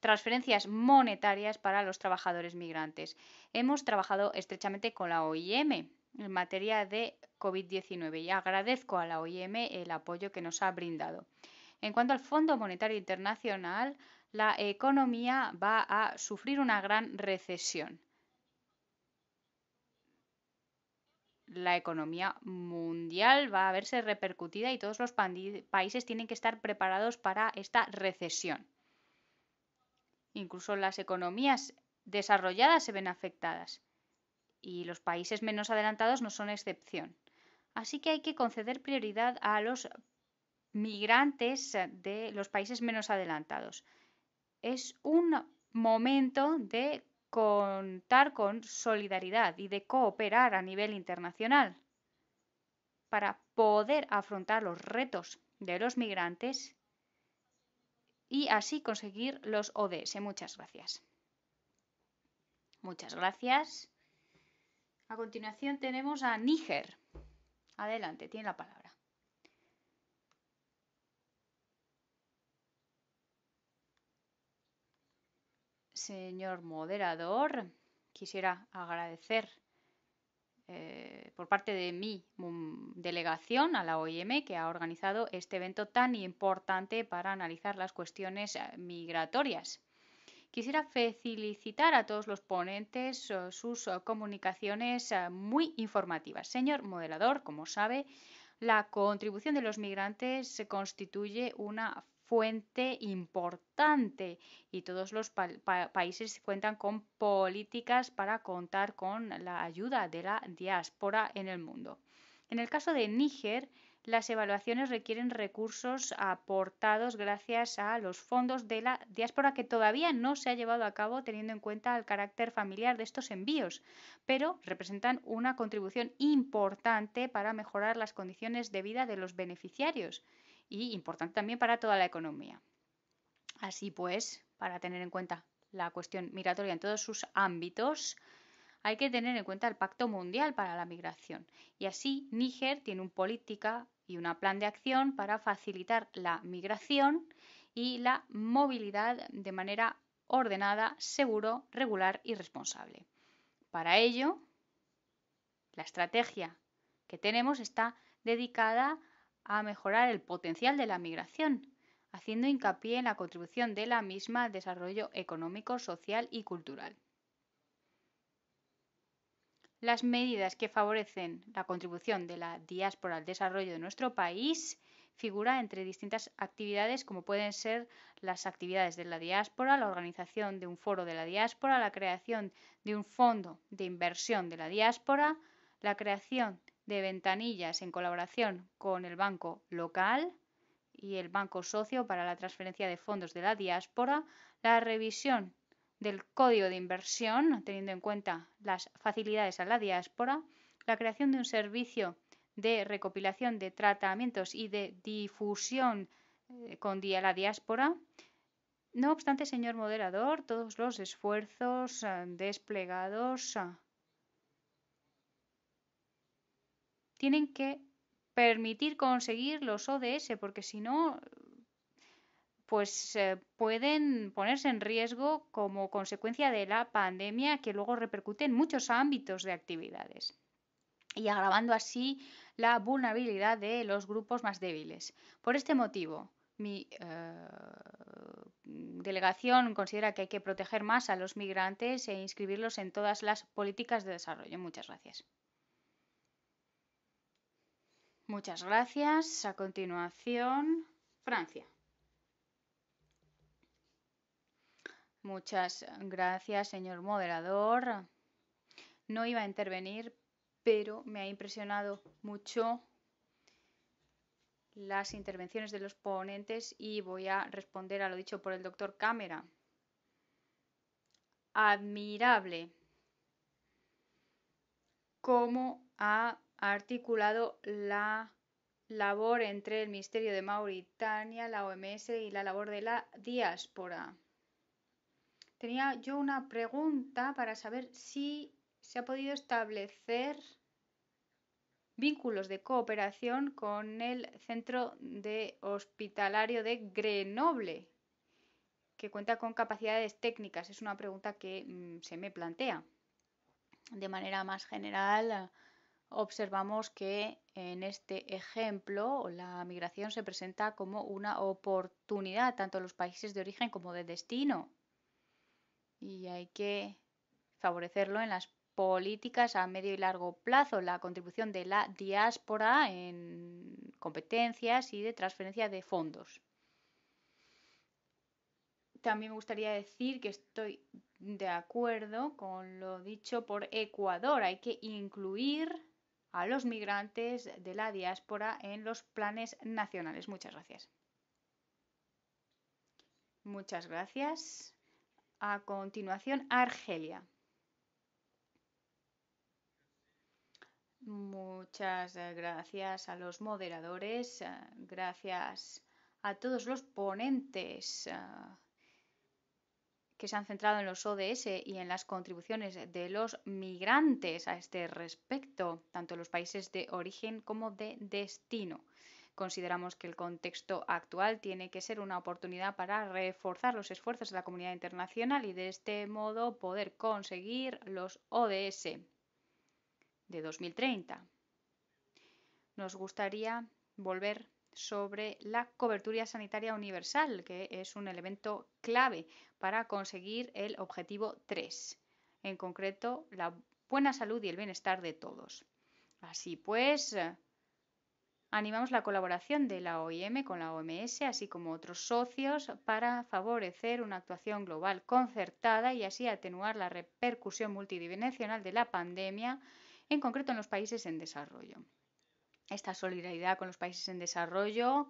B: transferencias monetarias para los trabajadores migrantes. Hemos trabajado estrechamente con la OIM en materia de COVID-19 y agradezco a la OIM el apoyo que nos ha brindado. En cuanto al Fondo Monetario Internacional, la economía va a sufrir una gran recesión. la economía mundial va a verse repercutida y todos los países tienen que estar preparados para esta recesión. Incluso las economías desarrolladas se ven afectadas y los países menos adelantados no son excepción. Así que hay que conceder prioridad a los migrantes eh, de los países menos adelantados. Es un momento de contar con solidaridad y de cooperar a nivel internacional para poder afrontar los retos de los migrantes y así conseguir los ODS. Muchas gracias. Muchas gracias. A continuación tenemos a Níger. Adelante, tiene la palabra. Señor moderador, quisiera agradecer eh, por parte de mi mm, delegación a la OIM que ha organizado este evento tan importante para analizar las cuestiones eh, migratorias. Quisiera felicitar a todos los ponentes eh, sus comunicaciones muy informativas. Señor moderador, como sabe, la contribución de los migrantes constituye una fuente importante y todos los países cuentan con políticas para contar con la ayuda de la diáspora en el mundo. En el caso de Níger, las evaluaciones requieren recursos aportados gracias a los fondos de la diáspora que todavía no se ha llevado a cabo teniendo en cuenta el carácter familiar de estos envíos, pero representan una contribución importante para mejorar las condiciones de vida de los beneficiarios y importante también para toda la economía. Así pues, para tener en cuenta la cuestión migratoria en todos sus ámbitos, hay que tener en cuenta el Pacto Mundial para la Migración. Y así Níger tiene una política y un plan de acción para facilitar la migración y la movilidad de manera ordenada, seguro, regular y responsable. Para ello, la estrategia que tenemos está dedicada a a mejorar el potencial de la migración, haciendo hincapié en la contribución de la misma al desarrollo económico, social y cultural. Las medidas que favorecen la contribución de la diáspora al desarrollo de nuestro país figuran entre distintas actividades como pueden ser las actividades de la diáspora, la organización de un foro de la diáspora, la creación de un fondo de inversión de la diáspora, la creación de ventanillas en colaboración con el banco local y el banco socio para la transferencia de fondos de la diáspora, la revisión del código de inversión, teniendo en cuenta las facilidades a la diáspora, la creación de un servicio de recopilación de tratamientos y de difusión eh, con la diáspora. No obstante, señor moderador, todos los esfuerzos eh, desplegados eh, tienen que permitir conseguir los ODS, porque si no, pues eh, pueden ponerse en riesgo como consecuencia de la pandemia que luego repercute en muchos ámbitos de actividades y agravando así la vulnerabilidad de los grupos más débiles. Por este motivo, mi eh, delegación considera que hay que proteger más a los migrantes e inscribirlos en todas las políticas de desarrollo. Muchas gracias. Muchas gracias. A continuación, Francia. Muchas gracias, señor moderador. No iba a intervenir, pero me ha impresionado mucho las intervenciones de los ponentes y voy a responder a lo dicho por el doctor Cámara. Admirable cómo ha ha articulado la labor entre el Ministerio de Mauritania, la OMS y la labor de la diáspora. Tenía yo una pregunta para saber si se ha podido establecer vínculos de cooperación con el Centro de Hospitalario de Grenoble, que cuenta con capacidades técnicas. Es una pregunta que mm, se me plantea. De manera más general, observamos que en este ejemplo la migración se presenta como una oportunidad tanto en los países de origen como de destino y hay que favorecerlo en las políticas a medio y largo plazo, la contribución de la diáspora en competencias y de transferencia de fondos. También me gustaría decir que estoy de acuerdo con lo dicho por Ecuador. Hay que incluir a los migrantes de la diáspora en los planes nacionales. Muchas gracias. Muchas gracias. A continuación, Argelia. Muchas gracias a los moderadores, gracias a todos los ponentes que se han centrado en los ODS y en las contribuciones de los migrantes a este respecto, tanto en los países de origen como de destino. Consideramos que el contexto actual tiene que ser una oportunidad para reforzar los esfuerzos de la comunidad internacional y de este modo poder conseguir los ODS de 2030. Nos gustaría volver sobre la cobertura sanitaria universal, que es un elemento clave para conseguir el objetivo 3, en concreto la buena salud y el bienestar de todos. Así pues, animamos la colaboración de la OIM con la OMS, así como otros socios, para favorecer una actuación global concertada y así atenuar la repercusión multidimensional de la pandemia, en concreto en los países en desarrollo. Esta solidaridad con los países en desarrollo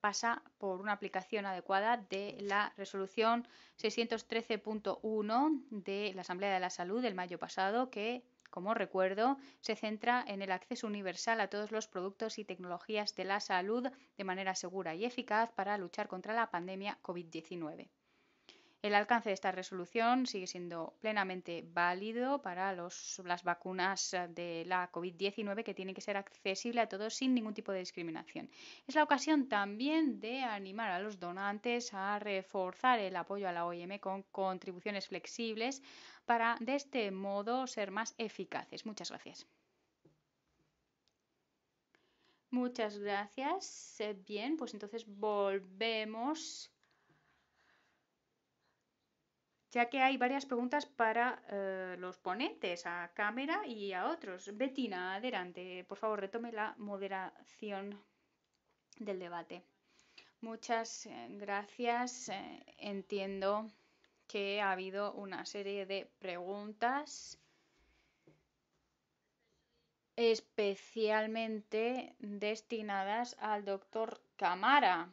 B: pasa por una aplicación adecuada de la resolución 613.1 de la Asamblea de la Salud del mayo pasado que como recuerdo, se centra en el acceso universal a todos los productos y tecnologías de la salud de manera segura y eficaz para luchar contra la pandemia COVID-19. El alcance de esta resolución sigue siendo plenamente válido para las vacunas eh, de la COVID-19 que tienen que ser accesible a todos sin ningún tipo de discriminación. Es la ocasión también de animar a los donantes a reforzar el apoyo a la OIM con contribuciones flexibles para de este modo ser más eficaces. Muchas gracias. Muchas gracias. Eh, bien, pues entonces volvemos ya que hay varias preguntas para eh, los ponentes, a cámara y a otros. Betina, adelante, por favor, retome la moderación del debate. Muchas eh, gracias. Eh, entiendo que ha habido una serie de preguntas, especialmente destinadas al doctor Camara.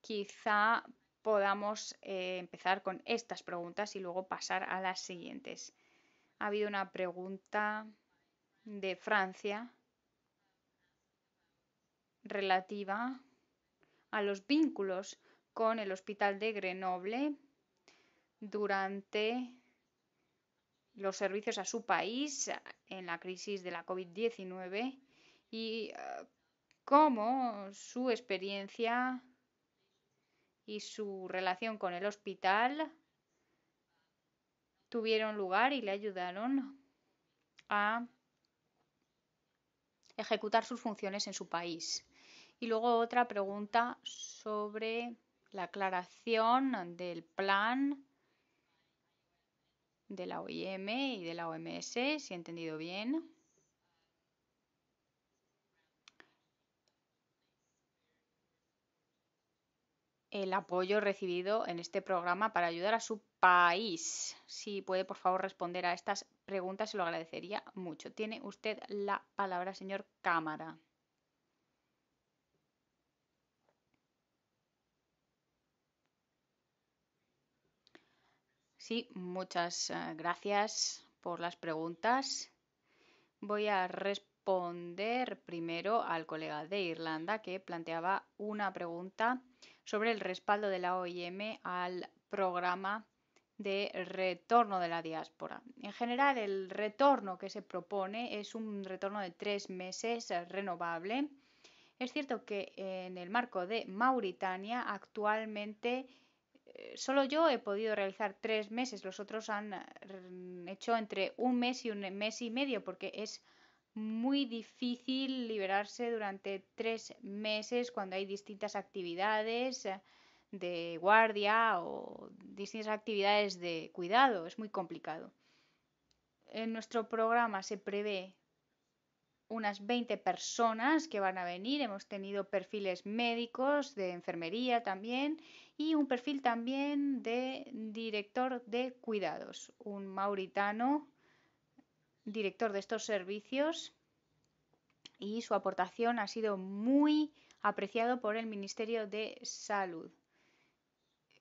B: Quizá podamos eh, empezar con estas preguntas y luego pasar a las siguientes. Ha habido una pregunta de Francia relativa a los vínculos con el hospital de Grenoble durante los servicios a su país en la crisis de la COVID-19 y eh, cómo su experiencia y su relación con el hospital tuvieron lugar y le ayudaron a ejecutar sus funciones en su país. Y luego otra pregunta sobre la aclaración del plan de la OIM y de la OMS, si he entendido bien. el apoyo recibido en este programa para ayudar a su país. Si puede, por favor, responder a estas preguntas, se lo agradecería mucho. Tiene usted la palabra, señor Cámara. Sí, muchas eh, gracias por las preguntas. Voy a responder primero al colega de Irlanda que planteaba una pregunta sobre el respaldo de la OIM al programa de retorno de la diáspora. En general, el retorno que se propone es un retorno de tres meses renovable. Es cierto que en el marco de Mauritania actualmente eh, solo yo he podido realizar tres meses, los otros han mm, hecho entre un mes y un mes y medio porque es muy difícil liberarse durante tres meses cuando hay distintas actividades eh, de guardia o distintas actividades de cuidado. Es muy complicado. En nuestro programa se prevé unas 20 personas que van a venir. Hemos tenido perfiles médicos, de enfermería también y un perfil también de director de cuidados, un mauritano director de estos servicios y su aportación ha sido muy apreciado por el Ministerio de Salud.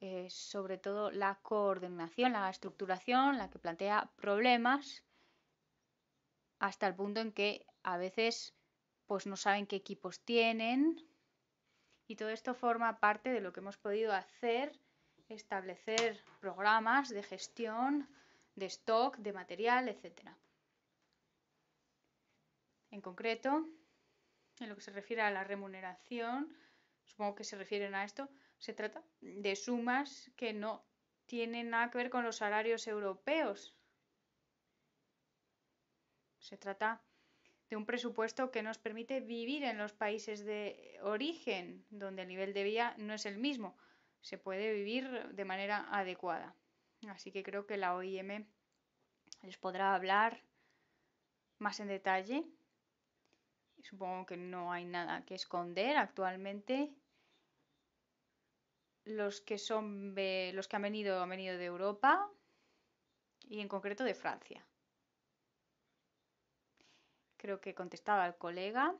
B: Eh, sobre todo la coordinación, la estructuración, la que plantea problemas hasta el punto en que a veces pues no saben qué equipos tienen y todo esto forma parte de lo que hemos podido hacer, establecer programas de gestión, de stock, de material, etcétera. En concreto, en lo que se refiere a la remuneración, supongo que se refieren a esto, se trata de sumas que no tienen nada que ver con los salarios europeos. Se trata de un presupuesto que nos permite vivir en los países de origen, donde el nivel de vida no es el mismo. Se puede vivir de manera adecuada. Así que creo que la OIM les podrá hablar más en detalle supongo que no hay nada que esconder actualmente. Los que son los que han venido han venido de Europa y en concreto de Francia. Creo que contestaba el colega.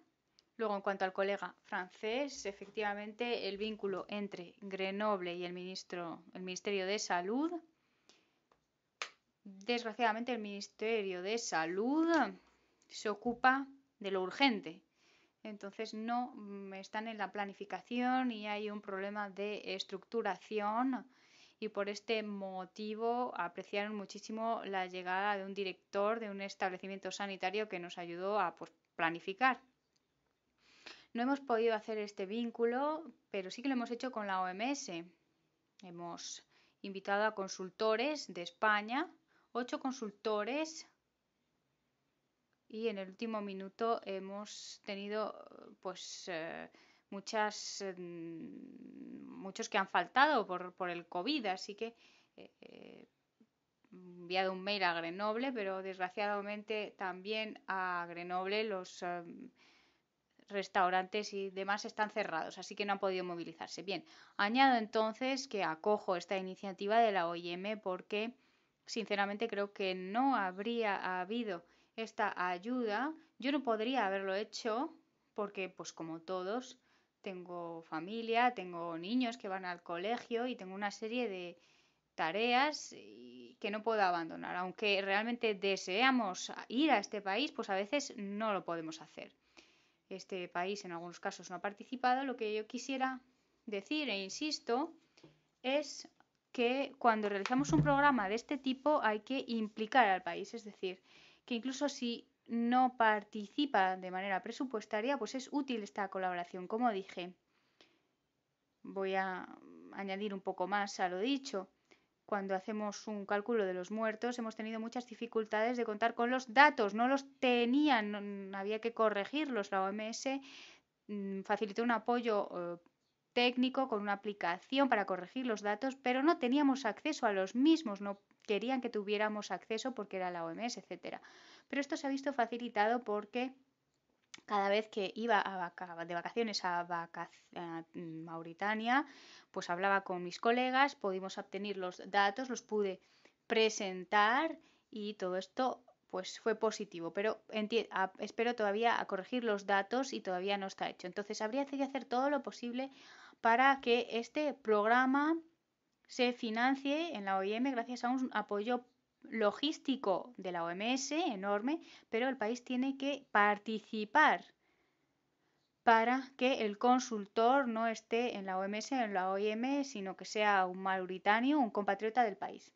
B: Luego, en cuanto al colega francés, efectivamente el vínculo entre Grenoble y el, ministro, el Ministerio de Salud. Desgraciadamente, el Ministerio de Salud se ocupa de lo urgente. Entonces no mm, están en la planificación y hay un problema de estructuración y por este motivo apreciaron muchísimo la llegada de un director de un establecimiento sanitario que nos ayudó a pues, planificar. No hemos podido hacer este vínculo, pero sí que lo hemos hecho con la OMS. Hemos invitado a consultores de España, ocho consultores y en el último minuto hemos tenido pues eh, muchas eh, muchos que han faltado por, por el COVID, así que he eh, enviado un mail a Grenoble, pero desgraciadamente también a Grenoble los restaurantes y demás están cerrados, así que no han podido movilizarse. Bien, añado entonces que acojo esta iniciativa de la OIM porque sinceramente creo que no habría habido esta ayuda. Yo no podría haberlo hecho porque, pues como todos, tengo familia, tengo niños que van al colegio y tengo una serie de tareas que no puedo abandonar. Aunque realmente deseamos ir a este país, pues a veces no lo podemos hacer. Este país en algunos casos no ha participado. Lo que yo quisiera decir e insisto es que cuando realizamos un programa de este tipo hay que implicar al país, es decir, que incluso si no participa de manera presupuestaria, pues es útil esta colaboración, como dije. Voy a añadir un poco más a lo dicho. Cuando hacemos un cálculo de los muertos, hemos tenido muchas dificultades de contar con los datos. No los tenían, había que corregirlos. La OMS mm, facilitó un apoyo eh, técnico con una aplicación para corregir los datos, pero no teníamos acceso a los mismos, no querían que tuviéramos acceso porque era la OMS, etcétera. Pero esto se ha visto facilitado porque cada vez que iba a de vacaciones a, mm, Mauritania, pues hablaba con mis colegas, pudimos obtener los datos, los pude presentar y todo esto pues fue positivo, pero espero todavía a corregir los datos y todavía no está hecho. Entonces habría que hacer todo lo posible para que este programa se financie en la OIM gracias a un apoyo logístico de la OMS enorme, pero el país tiene que participar para que el consultor no esté en la OMS, en la OIM, sino que sea un mauritano, un compatriota del país.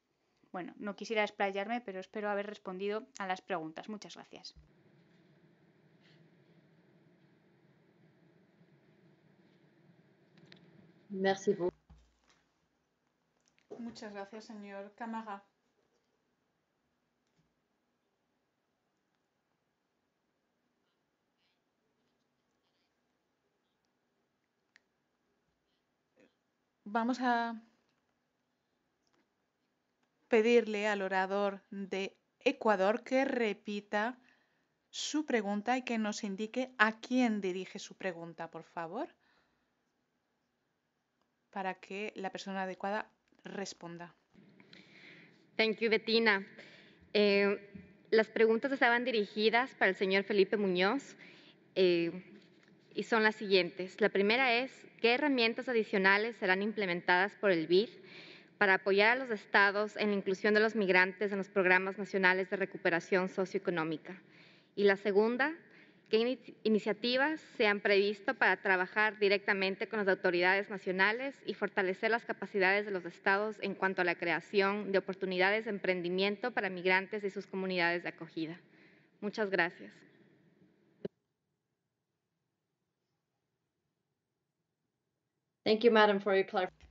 B: Bueno, no quisiera explayarme, pero espero haber respondido a las preguntas. Muchas gracias.
A: Muchas gracias, señor Cámara. Vamos a pedirle al orador de Ecuador que repita su pregunta y que nos indique a quién dirige su pregunta, por favor para que la persona adecuada responda. Thank
B: you, Bettina. Eh, las preguntas estaban dirigidas para el señor Felipe Muñoz eh, y son las siguientes. La primera es, ¿qué herramientas adicionales serán implementadas por el BID para apoyar a los estados en la inclusión de los migrantes en los programas nacionales de recuperación socioeconómica? Y la segunda, ¿Qué iniciativas se han previsto para trabajar directamente con las autoridades nacionales y fortalecer las capacidades de los estados en cuanto a la creación de oportunidades de emprendimiento para migrantes y sus comunidades de acogida? Muchas gracias.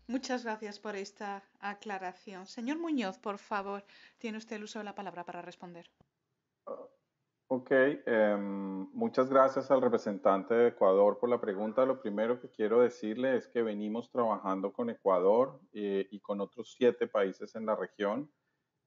A: Muchas gracias por esta aclaración. Señor Muñoz, por favor, tiene usted el uso de la palabra para responder.
D: Oh, Ok, em, muchas gracias al representante de Ecuador por la pregunta. Lo primero que quiero decirle es que venimos trabajando con Ecuador eh, y con otros siete países en la región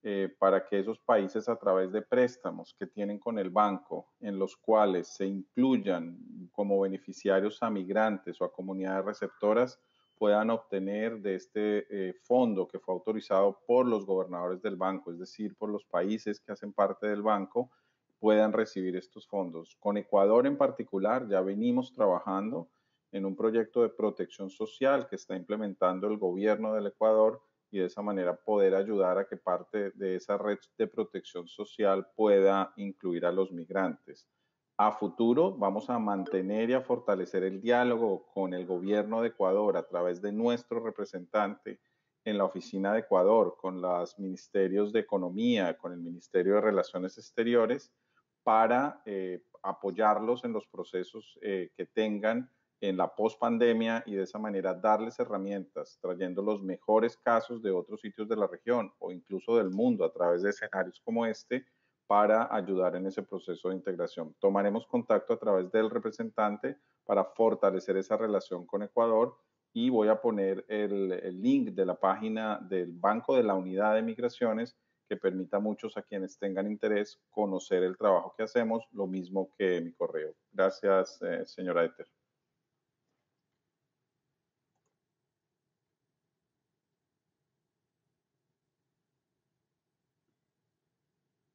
D: eh, para que esos países a través de préstamos que tienen con el banco, en los cuales se incluyan como beneficiarios a migrantes o a comunidades receptoras, puedan obtener de este eh, fondo que fue autorizado por los gobernadores del banco, es decir, por los países que hacen parte del banco, puedan recibir estos fondos. Con Ecuador en particular ya venimos trabajando en un proyecto de protección social que está implementando el gobierno del Ecuador y de esa manera poder ayudar a que parte de esa red de protección social pueda incluir a los migrantes. A futuro vamos a mantener y a fortalecer el diálogo con el gobierno de Ecuador a través de nuestro representante en la Oficina de Ecuador, con los ministerios de Economía, con el Ministerio de Relaciones Exteriores, para eh, apoyarlos en los procesos eh, que tengan en la pospandemia y de esa manera darles herramientas, trayendo los mejores casos de otros sitios de la región o incluso del mundo a través de escenarios como este para ayudar en ese proceso de integración. Tomaremos contacto a través del representante para fortalecer esa relación con Ecuador y voy a poner el, el link de la página del Banco de la Unidad de Migraciones que permita a muchos a quienes tengan interés conocer el trabajo que hacemos, lo mismo que mi correo. Gracias, eh, señora Eter.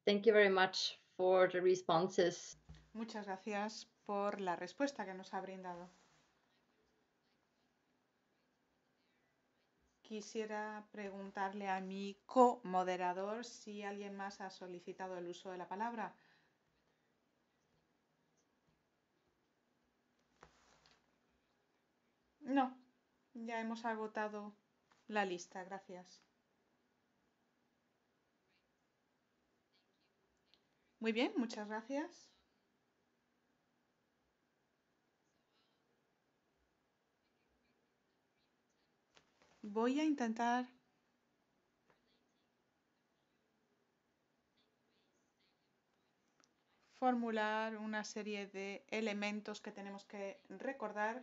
C: Thank you very much for the responses.
A: Muchas gracias por la respuesta que nos ha brindado. Quisiera preguntarle a mi co-moderador si alguien más ha solicitado el uso de la palabra. No, ya hemos agotado la lista, gracias. Muy bien, muchas gracias. voy a intentar formular una serie de elementos que tenemos que recordar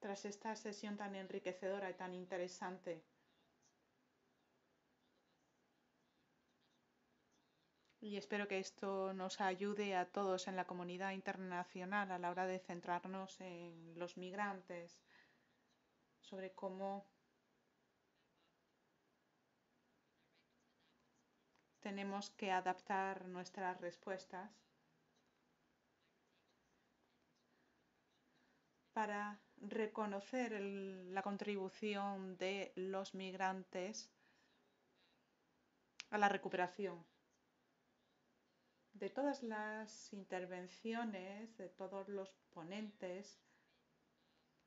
A: tras esta sesión tan enriquecedora y tan interesante. Y espero que esto nos ayude a todos en la comunidad internacional a la hora de centrarnos en los migrantes sobre cómo tenemos que adaptar nuestras respuestas para reconocer la contribución de los migrantes a la recuperación. De todas las intervenciones, de todos los ponentes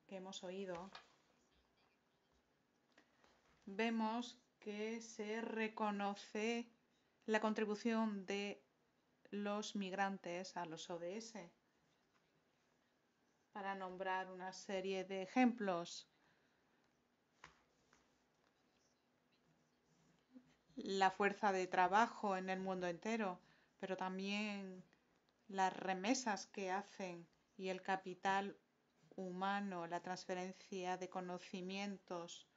A: que hemos oído, vemos que se reconoce la contribución de los migrantes a los ODS. Para nombrar una serie de ejemplos, la fuerza de trabajo en el mundo entero, pero también las remesas que hacen y el capital humano, la transferencia de conocimientos